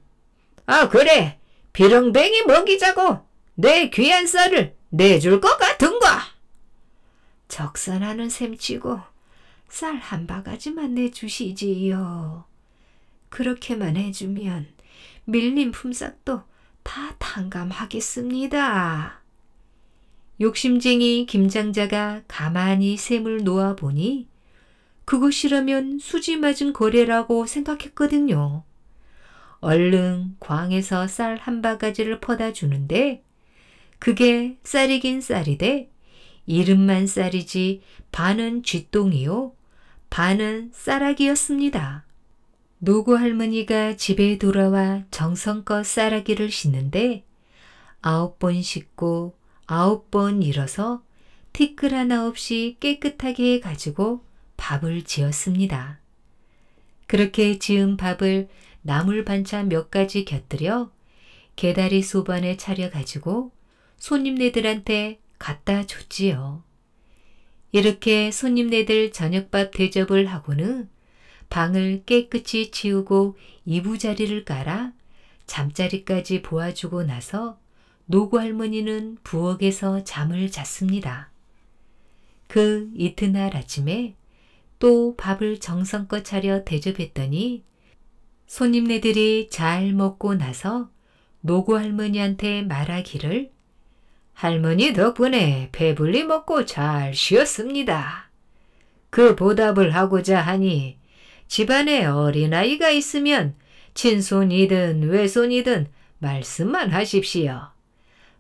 아 그래 비렁뱅이 먹이자고 내 귀한 쌀을 내줄 것 같은가? 적산하는 셈치고 쌀 한 바가지만 내주시지요. 그렇게만 해주면 밀린 품삯도 다 탕감하겠습니다. 욕심쟁이 김장자가 가만히 셈을 놓아보니 그것이라면 수지 맞은 거래라고 생각했거든요. 얼른 광에서 쌀 한 바가지를 퍼다 주는데 그게 쌀이긴 쌀이되 이름만 쌀이지 반은 쥐똥이요 반은 쌀아기였습니다. 노구 할머니가 집에 돌아와 정성껏 쌀아기를 씻는데 아홉 번 씻고 아홉 번 일어서 티끌 하나 없이 깨끗하게 가지고 밥을 지었습니다. 그렇게 지은 밥을 나물 반찬 몇 가지 곁들여 개다리 소반에 차려가지고 손님네들한테 갖다 줬지요. 이렇게 손님네들 저녁밥 대접을 하고는 방을 깨끗이 치우고 이부자리를 깔아 잠자리까지 보아주고 나서 노고 할머니는 부엌에서 잠을 잤습니다. 그 이튿날 아침에 또 밥을 정성껏 차려 대접했더니 손님네들이 잘 먹고 나서 노고 할머니한테 말하기를 할머니 덕분에 배불리 먹고 잘 쉬었습니다. 그 보답을 하고자 하니 집안에 어린아이가 있으면 친손이든 외손이든 말씀만 하십시오.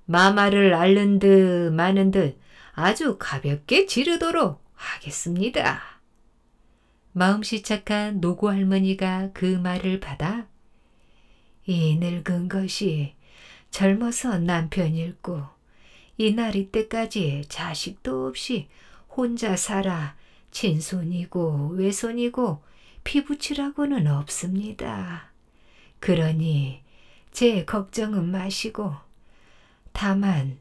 마마를 앓는 듯 마는 듯 아주 가볍게 지르도록 하겠습니다. 마음씨 착한 노고 할머니가 그 말을 받아 이 늙은 것이 젊어서 남편 잃고 이날이 때까지 자식도 없이 혼자 살아 친손이고 외손이고 피붙이라고는 없습니다. 그러니 제 걱정은 마시고 다만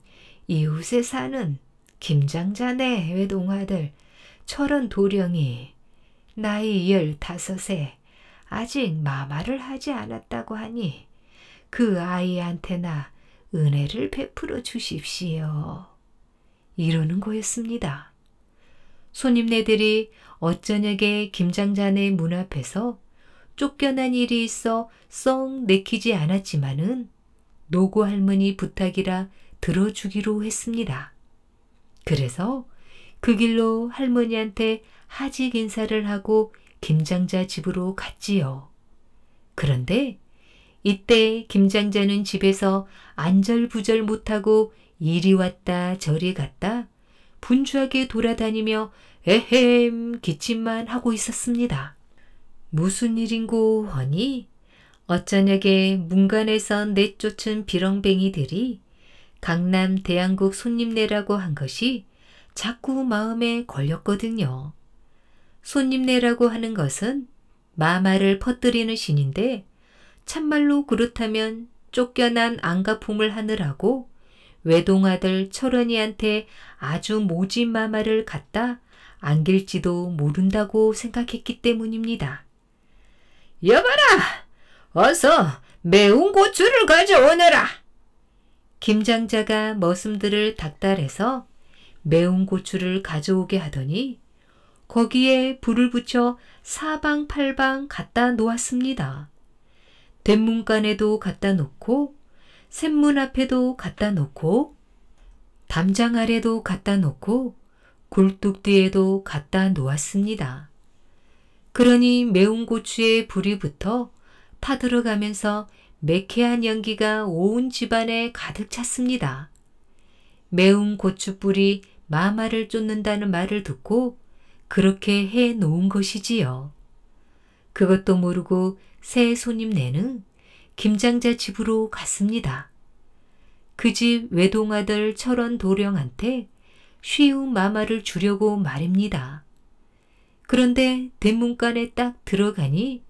이웃에 사는 김장자네 외동아들 철원 도령이 나이 열다섯에 아직 마마를 하지 않았다고 하니 그 아이한테나 은혜를 베풀어 주십시오. 이러는 거였습니다. 손님네들이 어저녁에 김장자네 문 앞에서 쫓겨난 일이 있어 썩 내키지 않았지만은 노고 할머니 부탁이라 들어주기로 했습니다. 그래서 그 길로 할머니한테 하직 인사를 하고 김장자 집으로 갔지요. 그런데 이때 김장자는 집에서 안절부절 못하고 이리 왔다 저리 갔다 분주하게 돌아다니며 에헴 기침만 하고 있었습니다. 무슨 일인고 허니 어쩌냐게 문간에서 내쫓은 비렁뱅이들이 강남 대한국 손님네라고 한 것이 자꾸 마음에 걸렸거든요. 손님네라고 하는 것은 마마를 퍼뜨리는 신인데 참말로 그렇다면 쫓겨난 안가품을 하느라고 외동아들 철은이한테 아주 모진 마마를 갖다 안길지도 모른다고 생각했기 때문입니다. 여봐라! 어서 매운 고추를 가져오너라! 김장자가 머슴들을 닥달해서 매운 고추를 가져오게 하더니 거기에 불을 붙여 사방팔방 갖다 놓았습니다. 대문간에도 갖다 놓고 샘문 앞에도 갖다 놓고 담장 아래도 갖다 놓고 굴뚝뒤에도 갖다 놓았습니다. 그러니 매운 고추에 불이 붙어 타들어가면서 매캐한 연기가 온 집안에 가득 찼습니다. 매운 고추불이 마마를 쫓는다는 말을 듣고 그렇게 해 놓은 것이지요. 그것도 모르고 새 손님네는 김장자 집으로 갔습니다. 그 집 외동아들 철원 도령한테 쉬운 마마를 주려고 말입니다. 그런데 대문간에 딱 들어가니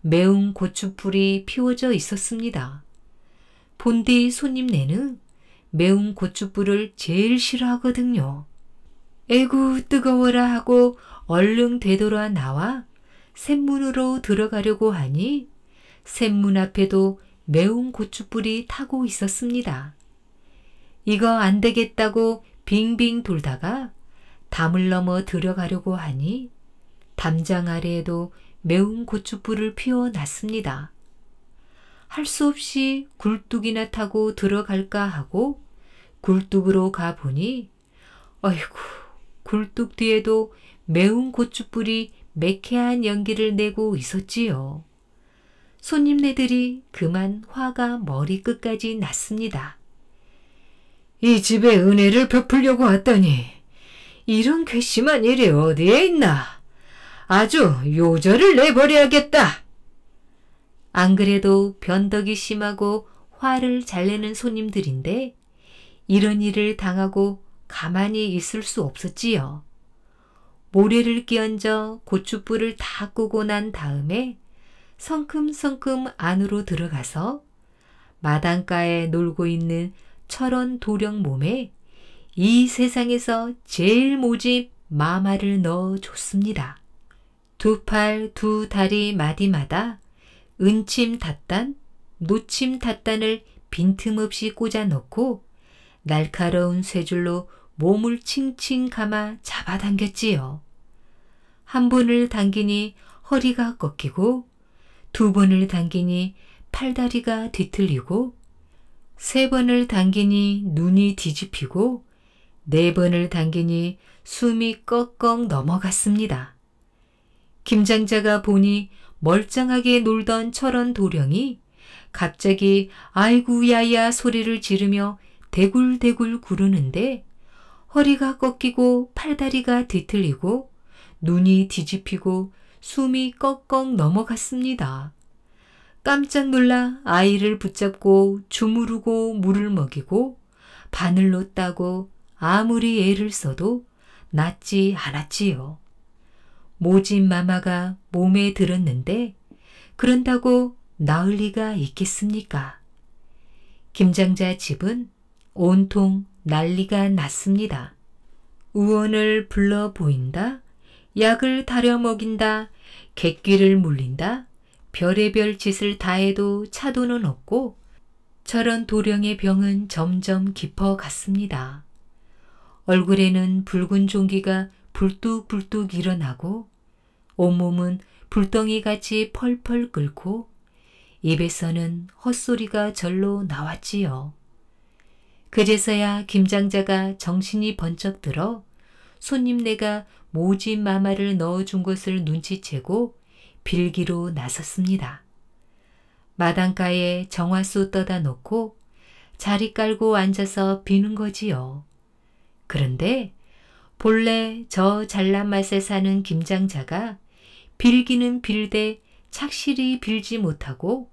매운 고춧불이 피워져 있었습니다. 본디 손님네는 매운 고춧불을 제일 싫어하거든요. 에구 뜨거워라 하고 얼른 되돌아 나와 샘문으로 들어가려고 하니 샘문 앞에도 매운 고추불이 타고 있었습니다. 이거 안 되겠다고 빙빙 돌다가 담을 넘어 들어가려고 하니 담장 아래에도 매운 고추불을 피워놨습니다. 할 수 없이 굴뚝이나 타고 들어갈까 하고 굴뚝으로 가보니 어이구 굴뚝 뒤에도 매운 고추불이 매캐한 연기를 내고 있었지요. 손님네들이 그만 화가 머리끝까지 났습니다. 이 집에 은혜를 베풀려고 왔더니 이런 괘씸한 일이 어디에 있나. 아주 요절을 내버려야겠다. 안 그래도 변덕이 심하고 화를 잘 내는 손님들인데 이런 일을 당하고 가만히 있을 수 없었지요. 모래를 끼얹어 고춧불을 다 끄고 난 다음에 성큼성큼 안으로 들어가서 마당가에 놀고 있는 철원 도령 몸에 이 세상에서 제일 모집 마마를 넣어줬습니다. 두 팔, 두 다리 마디마다 은침 닷단, 노침 닷단을 빈틈없이 꽂아 넣고 날카로운 쇠줄로 몸을 칭칭 감아 잡아당겼지요. 한번을 당기니 허리가 꺾이고 두 번을 당기니 팔다리가 뒤틀리고 세 번을 당기니 눈이 뒤집히고 네 번을 당기니 숨이 꺽꺽 넘어갔습니다. 김장자가 보니 멀쩡하게 놀던 철원 도령이 갑자기 아이구야야 소리를 지르며 대굴대굴 구르는데 허리가 꺾이고 팔다리가 뒤틀리고 눈이 뒤집히고 숨이 꺽꺽 넘어갔습니다. 깜짝 놀라 아이를 붙잡고 주무르고 물을 먹이고 바늘로 따고 아무리 애를 써도 낫지 않았지요. 모진 마마가 몸에 들었는데 그런다고 나을 리가 있겠습니까? 김장자 집은 온통 난리가 났습니다. 우원을 불러 보인다, 약을 다려 먹인다, 객기를 물린다, 별의별 짓을 다해도 차도는 없고 저런 도령의 병은 점점 깊어갔습니다. 얼굴에는 붉은 종기가 불뚝불뚝 일어나고 온몸은 불덩이같이 펄펄 끓고 입에서는 헛소리가 절로 나왔지요. 그제서야 김장자가 정신이 번쩍 들어 손님네가 모진 마마를 넣어준 것을 눈치채고 빌기로 나섰습니다. 마당가에 정화수 떠다 놓고 자리 깔고 앉아서 비는 거지요. 그런데 본래 저 잘난 맛에 사는 김장자가 빌기는 빌되 착실히 빌지 못하고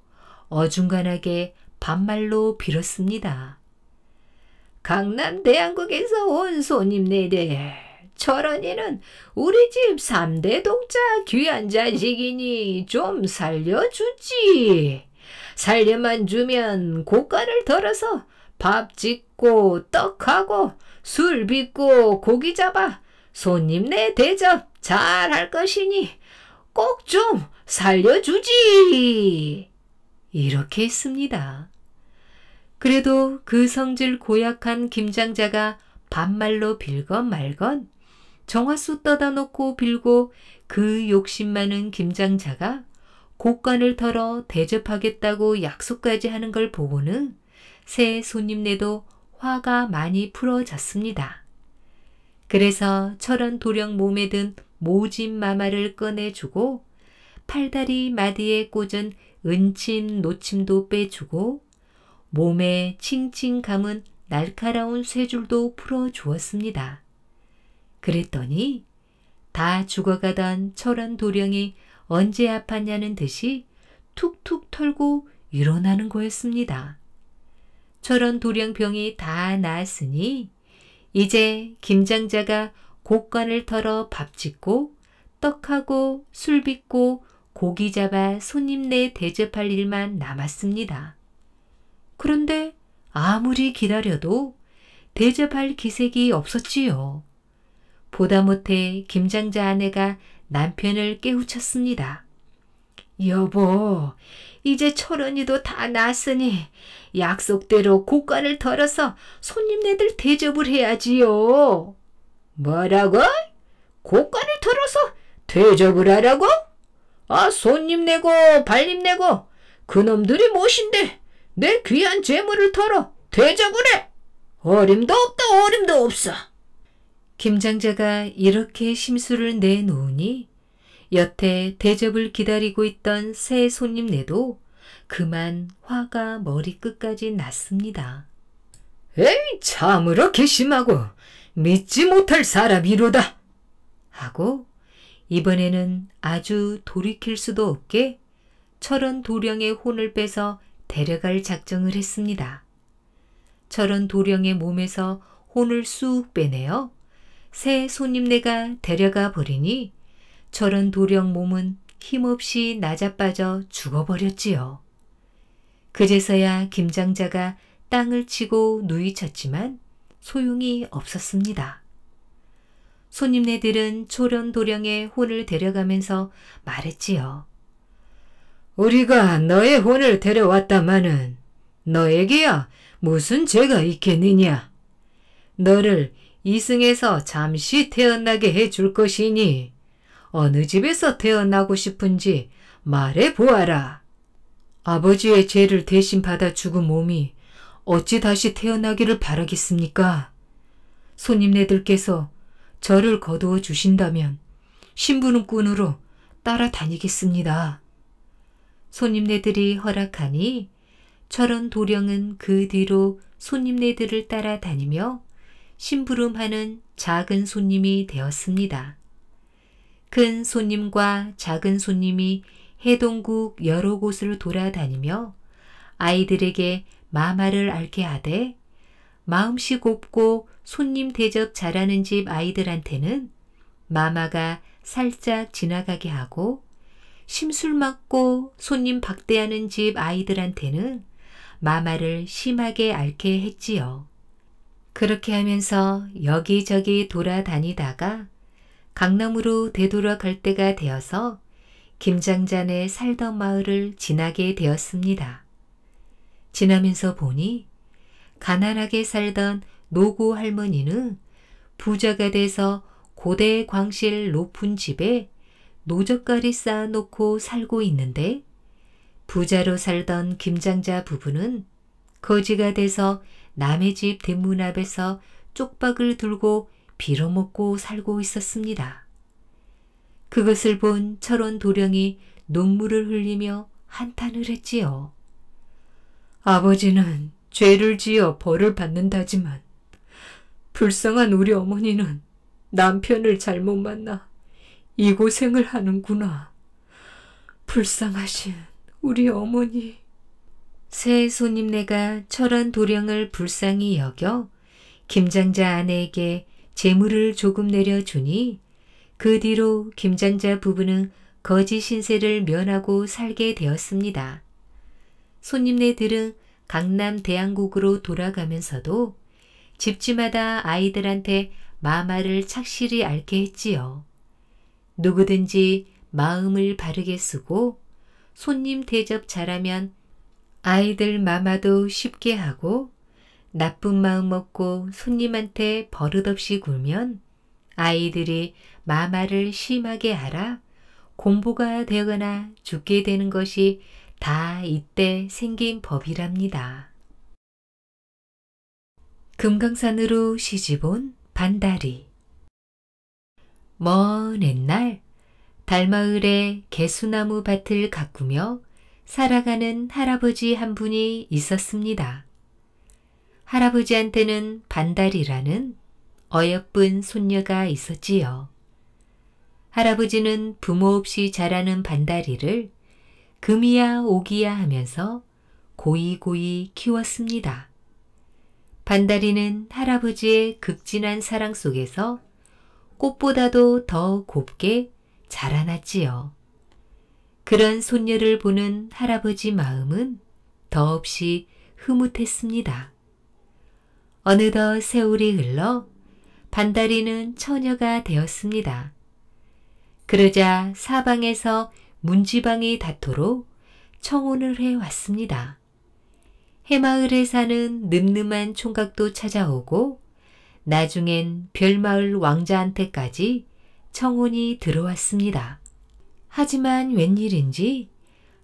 어중간하게 반말로 빌었습니다. 강남 대한국에서 온 손님네들. 철원이는 우리 집 3대 독자 귀한 자식이니 좀 살려주지. 살려만 주면 고가를 덜어서 밥 짓고 떡하고 술 빚고 고기 잡아 손님네 대접 잘 할 것이니 꼭 좀 살려주지. 이렇게 했습니다. 그래도 그 성질 고약한 김장자가 반말로 빌건 말건 정화수 떠다 놓고 빌고 그 욕심 많은 김장자가 곡관을 털어 대접하겠다고 약속까지 하는 걸 보고는 새 손님네도 화가 많이 풀어졌습니다. 그래서 철원 도령 몸에 든 모진 마마를 꺼내주고 팔다리 마디에 꽂은 은침 노침도 빼주고 몸에 칭칭 감은 날카로운 쇠줄도 풀어 주었습니다. 그랬더니 다 죽어가던 철원 도령이 언제 아팠냐는 듯이 툭툭 털고 일어나는 거였습니다. 철원 도령병이 다 나았으니 이제 김장자가 곡간을 털어 밥 짓고 떡하고 술 빚고 고기 잡아 손님네 대접할 일만 남았습니다. 그런데 아무리 기다려도 대접할 기색이 없었지요. 보다 못해 김장자 아내가 남편을 깨우쳤습니다. 여보, 이제 철원이도 다 났으니 약속대로 고가을 덜어서 손님네들 대접을 해야지요. 뭐라고? 고가을 털어서 대접을 하라고? 아, 손님 내고 발님 내고 그놈들이 무엇인데 내 귀한 재물을 털어 대적을 해! 어림도 없다 어림도 없어! 김장자가 이렇게 심수를 내놓으니 여태 대접을 기다리고 있던 새 손님네도 그만 화가 머리끝까지 났습니다. 에이 참으로 괘씸하고 믿지 못할 사람이로다 하고 이번에는 아주 돌이킬 수도 없게 철은 도령의 혼을 빼서 데려갈 작정을 했습니다. 저런 도령의 몸에서 혼을 쑥 빼내어 새 손님네가 데려가 버리니 저런 도령 몸은 힘없이 낮아빠져 죽어버렸지요. 그제서야 김장자가 땅을 치고 누이쳤지만 소용이 없었습니다. 손님네들은 초련도령의 혼을 데려가면서 말했지요. 우리가 너의 혼을 데려왔다마는 너에게야 무슨 죄가 있겠느냐? 너를 이승에서 잠시 태어나게 해줄 것이니 어느 집에서 태어나고 싶은지 말해 보아라. 아버지의 죄를 대신 받아 죽은 몸이 어찌 다시 태어나기를 바라겠습니까? 손님네들께서 저를 거두어 주신다면 신부는 꾼으로 따라다니겠습니다. 손님네들이 허락하니 철원 도령은 그 뒤로 손님네들을 따라다니며 심부름하는 작은 손님이 되었습니다. 큰 손님과 작은 손님이 해동국 여러 곳을 돌아다니며 아이들에게 마마를 앓게 하되 마음씨 곱고 손님 대접 잘하는 집 아이들한테는 마마가 살짝 지나가게 하고 심술 맞고 손님 박대하는 집 아이들한테는 마마를 심하게 앓게 했지요. 그렇게 하면서 여기저기 돌아다니다가 강남으로 되돌아갈 때가 되어서 김장잔에 살던 마을을 지나게 되었습니다. 지나면서 보니 가난하게 살던 노고 할머니는 부자가 돼서 고대 광실 높은 집에 노젓갈이 쌓아놓고 살고 있는데 부자로 살던 김장자 부부는 거지가 돼서 남의 집 대문 앞에서 쪽박을 들고 빌어먹고 살고 있었습니다. 그것을 본 철원 도령이 눈물을 흘리며 한탄을 했지요. 아버지는 죄를 지어 벌을 받는다지만 불쌍한 우리 어머니는 남편을 잘못 만나 이 고생을 하는구나. 불쌍하신 우리 어머니. 새 손님네가 철원 도령을 불쌍히 여겨 김장자 아내에게 재물을 조금 내려주니 그 뒤로 김장자 부부는 거지 신세를 면하고 살게 되었습니다. 손님네들은 강남 대한국으로 돌아가면서도 집집마다 아이들한테 마마를 착실히 앓게 했지요. 누구든지 마음을 바르게 쓰고 손님 대접 잘하면 아이들 마마도 쉽게 하고 나쁜 마음 먹고 손님한테 버릇없이 굴면 아이들이 마마를 심하게 알아 공부가 되거나 죽게 되는 것이 다 이때 생긴 법이랍니다. 금강산으로 시집온 반다리 먼 옛날 달마을에 개수나무 밭을 가꾸며 살아가는 할아버지 한 분이 있었습니다. 할아버지한테는 반달이라는 어여쁜 손녀가 있었지요. 할아버지는 부모 없이 자라는 반달이를 금이야 오기야 하면서 고이고이 키웠습니다. 반달이는 할아버지의 극진한 사랑 속에서 꽃보다도 더 곱게 자라났지요. 그런 손녀를 보는 할아버지 마음은 더없이 흐뭇했습니다. 어느덧 세월이 흘러 반달이는 처녀가 되었습니다. 그러자 사방에서 문지방이 닿도록 청혼을 해왔습니다. 해마을에 사는 늠름한 총각도 찾아오고 나중엔 별마을 왕자한테까지 청혼이 들어왔습니다. 하지만 웬일인지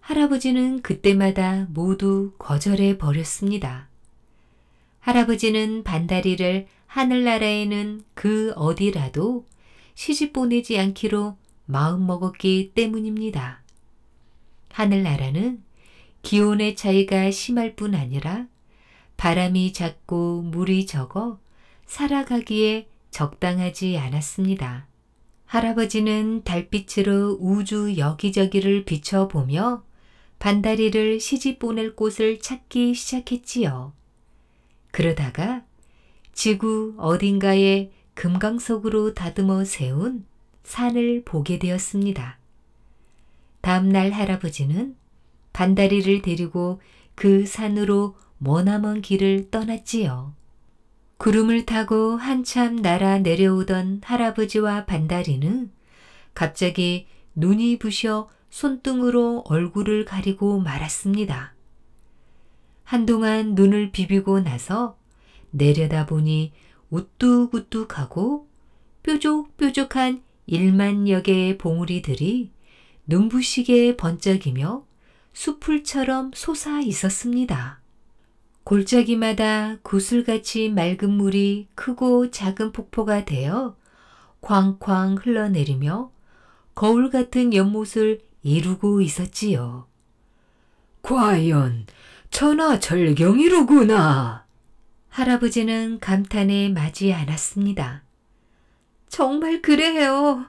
할아버지는 그때마다 모두 거절해 버렸습니다. 할아버지는 반다리를 하늘나라에는 그 어디라도 시집 보내지 않기로 마음먹었기 때문입니다. 하늘나라는 기온의 차이가 심할 뿐 아니라 바람이 작고 물이 적어 살아가기에 적당하지 않았습니다. 할아버지는 달빛으로 우주 여기저기를 비춰보며 반다리를 시집 보낼 곳을 찾기 시작했지요. 그러다가 지구 어딘가에 금강석으로 다듬어 세운 산을 보게 되었습니다. 다음날 할아버지는 반다리를 데리고 그 산으로 머나먼 길을 떠났지요. 구름을 타고 한참 날아 내려오던 할아버지와 반달이는 갑자기 눈이 부셔 손등으로 얼굴을 가리고 말았습니다. 한동안 눈을 비비고 나서 내려다보니 우뚝우뚝하고 뾰족뾰족한 일만여 개의 봉우리들이 눈부시게 번쩍이며 수풀처럼 솟아 있었습니다. 골짜기마다 구슬같이 맑은 물이 크고 작은 폭포가 되어 쾅쾅 흘러내리며 거울 같은 연못을 이루고 있었지요. 과연 천하절경이로구나. 할아버지는 감탄에 마지 않았습니다. 정말 그래요.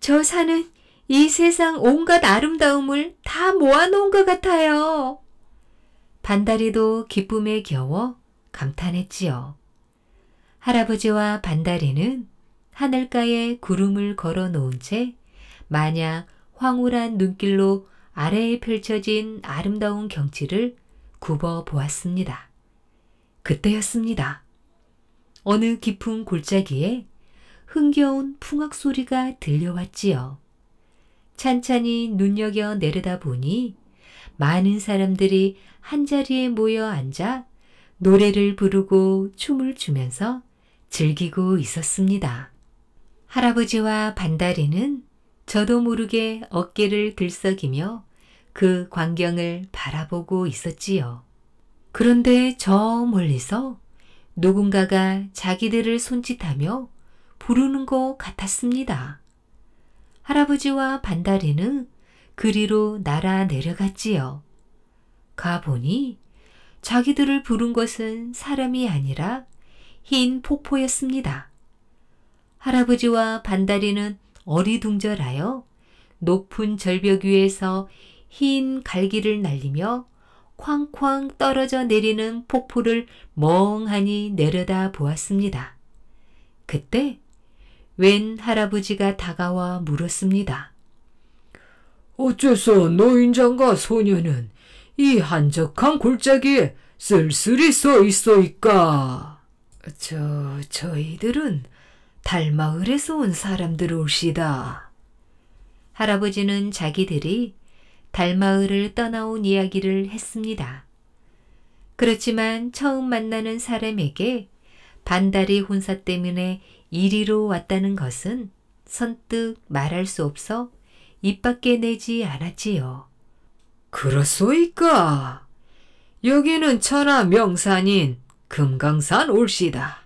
저 산은 이 세상 온갖 아름다움을 다 모아놓은 것 같아요. 반다리도 기쁨에 겨워 감탄했지요. 할아버지와 반다리는 하늘가에 구름을 걸어 놓은 채 마냥 황홀한 눈길로 아래에 펼쳐진 아름다운 경치를 굽어 보았습니다. 그때였습니다. 어느 깊은 골짜기에 흥겨운 풍악 소리가 들려왔지요. 찬찬히 눈여겨 내려다 보니 많은 사람들이 한자리에 모여 앉아 노래를 부르고 춤을 추면서 즐기고 있었습니다. 할아버지와 반달이는 저도 모르게 어깨를 들썩이며 그 광경을 바라보고 있었지요. 그런데 저 멀리서 누군가가 자기들을 손짓하며 부르는 것 같았습니다. 할아버지와 반달이는 그리로 날아 내려갔지요. 가보니 자기들을 부른 것은 사람이 아니라 흰 폭포였습니다. 할아버지와 반다리는 어리둥절하여 높은 절벽 위에서 흰 갈기를 날리며 쾅쾅 떨어져 내리는 폭포를 멍하니 내려다 보았습니다. 그때 웬 할아버지가 다가와 물었습니다. 어째서 노인장과 소녀는 이 한적한 골짜기에 쓸쓸히 서 있어이까? 저, 저희들은 달마을에서 온 사람들 옵시다. 할아버지는 자기들이 달마을을 떠나온 이야기를 했습니다. 그렇지만 처음 만나는 사람에게 반달이 혼사 때문에 이리로 왔다는 것은 선뜻 말할 수 없어 입 밖에 내지 않았지요. 그렇소이까. 여기는 천하 명산인 금강산 올시다.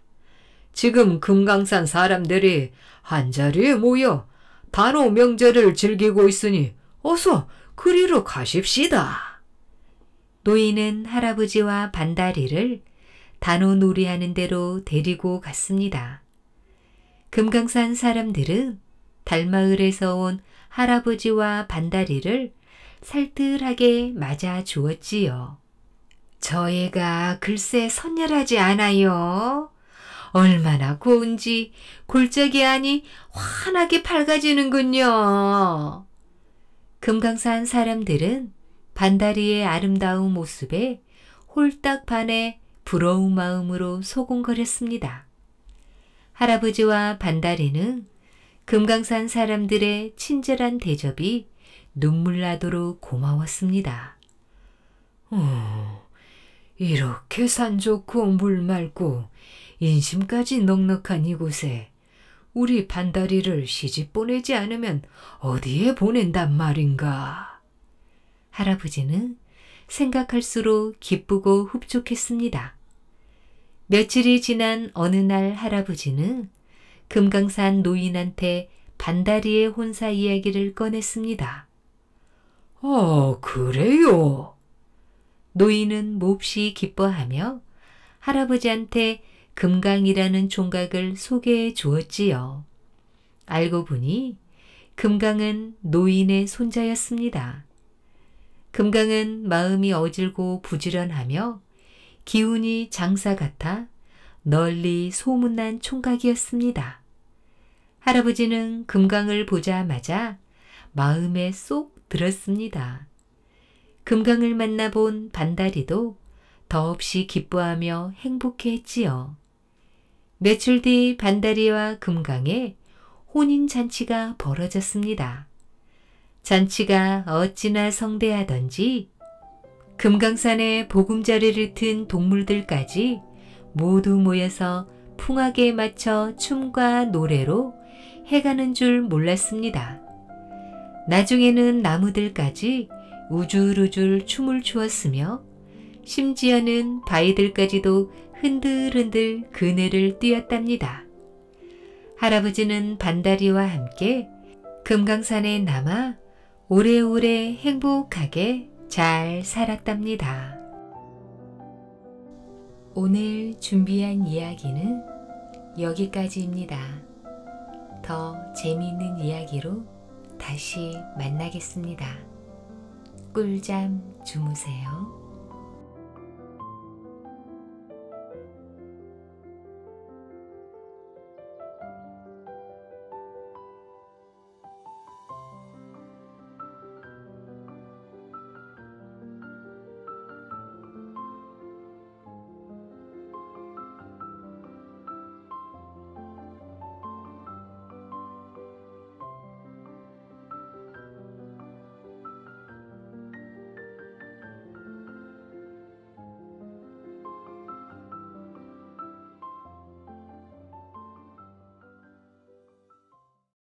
지금 금강산 사람들이 한자리에 모여 단오 명절을 즐기고 있으니 어서 그리로 가십시다. 노인은 할아버지와 반다리를 단오 놀이하는 대로 데리고 갔습니다. 금강산 사람들은 달마을에서 온 할아버지와 반다리를 살뜰하게 맞아 주었지요. 저 애가 글쎄 선열하지 않아요. 얼마나 고운지 골짜기 안이 환하게 밝아지는군요. 금강산 사람들은 반다리의 아름다운 모습에 홀딱 반해 부러운 마음으로 소곤거렸습니다. 할아버지와 반다리는 금강산 사람들의 친절한 대접이 눈물 나도록 고마웠습니다. 오, 어, 이렇게 산 좋고 물 맑고 인심까지 넉넉한 이곳에 우리 반다리를 시집 보내지 않으면 어디에 보낸단 말인가. 할아버지는 생각할수록 기쁘고 흡족했습니다. 며칠이 지난 어느 날 할아버지는 금강산 노인한테 반다리의 혼사 이야기를 꺼냈습니다. 아, 그래요? 노인은 몹시 기뻐하며 할아버지한테 금강이라는 총각을 소개해 주었지요. 알고 보니 금강은 노인의 손자였습니다. 금강은 마음이 어질고 부지런하며 기운이 장사 같아 널리 소문난 총각이었습니다. 할아버지는 금강을 보자마자 마음에 쏙 들었습니다. 금강을 만나본 반다리도 더없이 기뻐하며 행복해했지요. 며칠 뒤 반다리와 금강의 혼인잔치가 벌어졌습니다. 잔치가 어찌나 성대하던지 금강산에 보금자리를 튼 동물들까지 모두 모여서 풍악에 맞춰 춤과 노래로 해가는 줄 몰랐습니다. 나중에는 나무들까지 우줄우줄 춤을 추었으며 심지어는 바위들까지도 흔들흔들 그네를 뛰었답니다. 할아버지는 반다리와 함께 금강산에 남아 오래오래 행복하게 잘 살았답니다. 오늘 준비한 이야기는 여기까지입니다. 더 재미있는 이야기로 다시 만나겠습니다. 꿀잠 주무세요.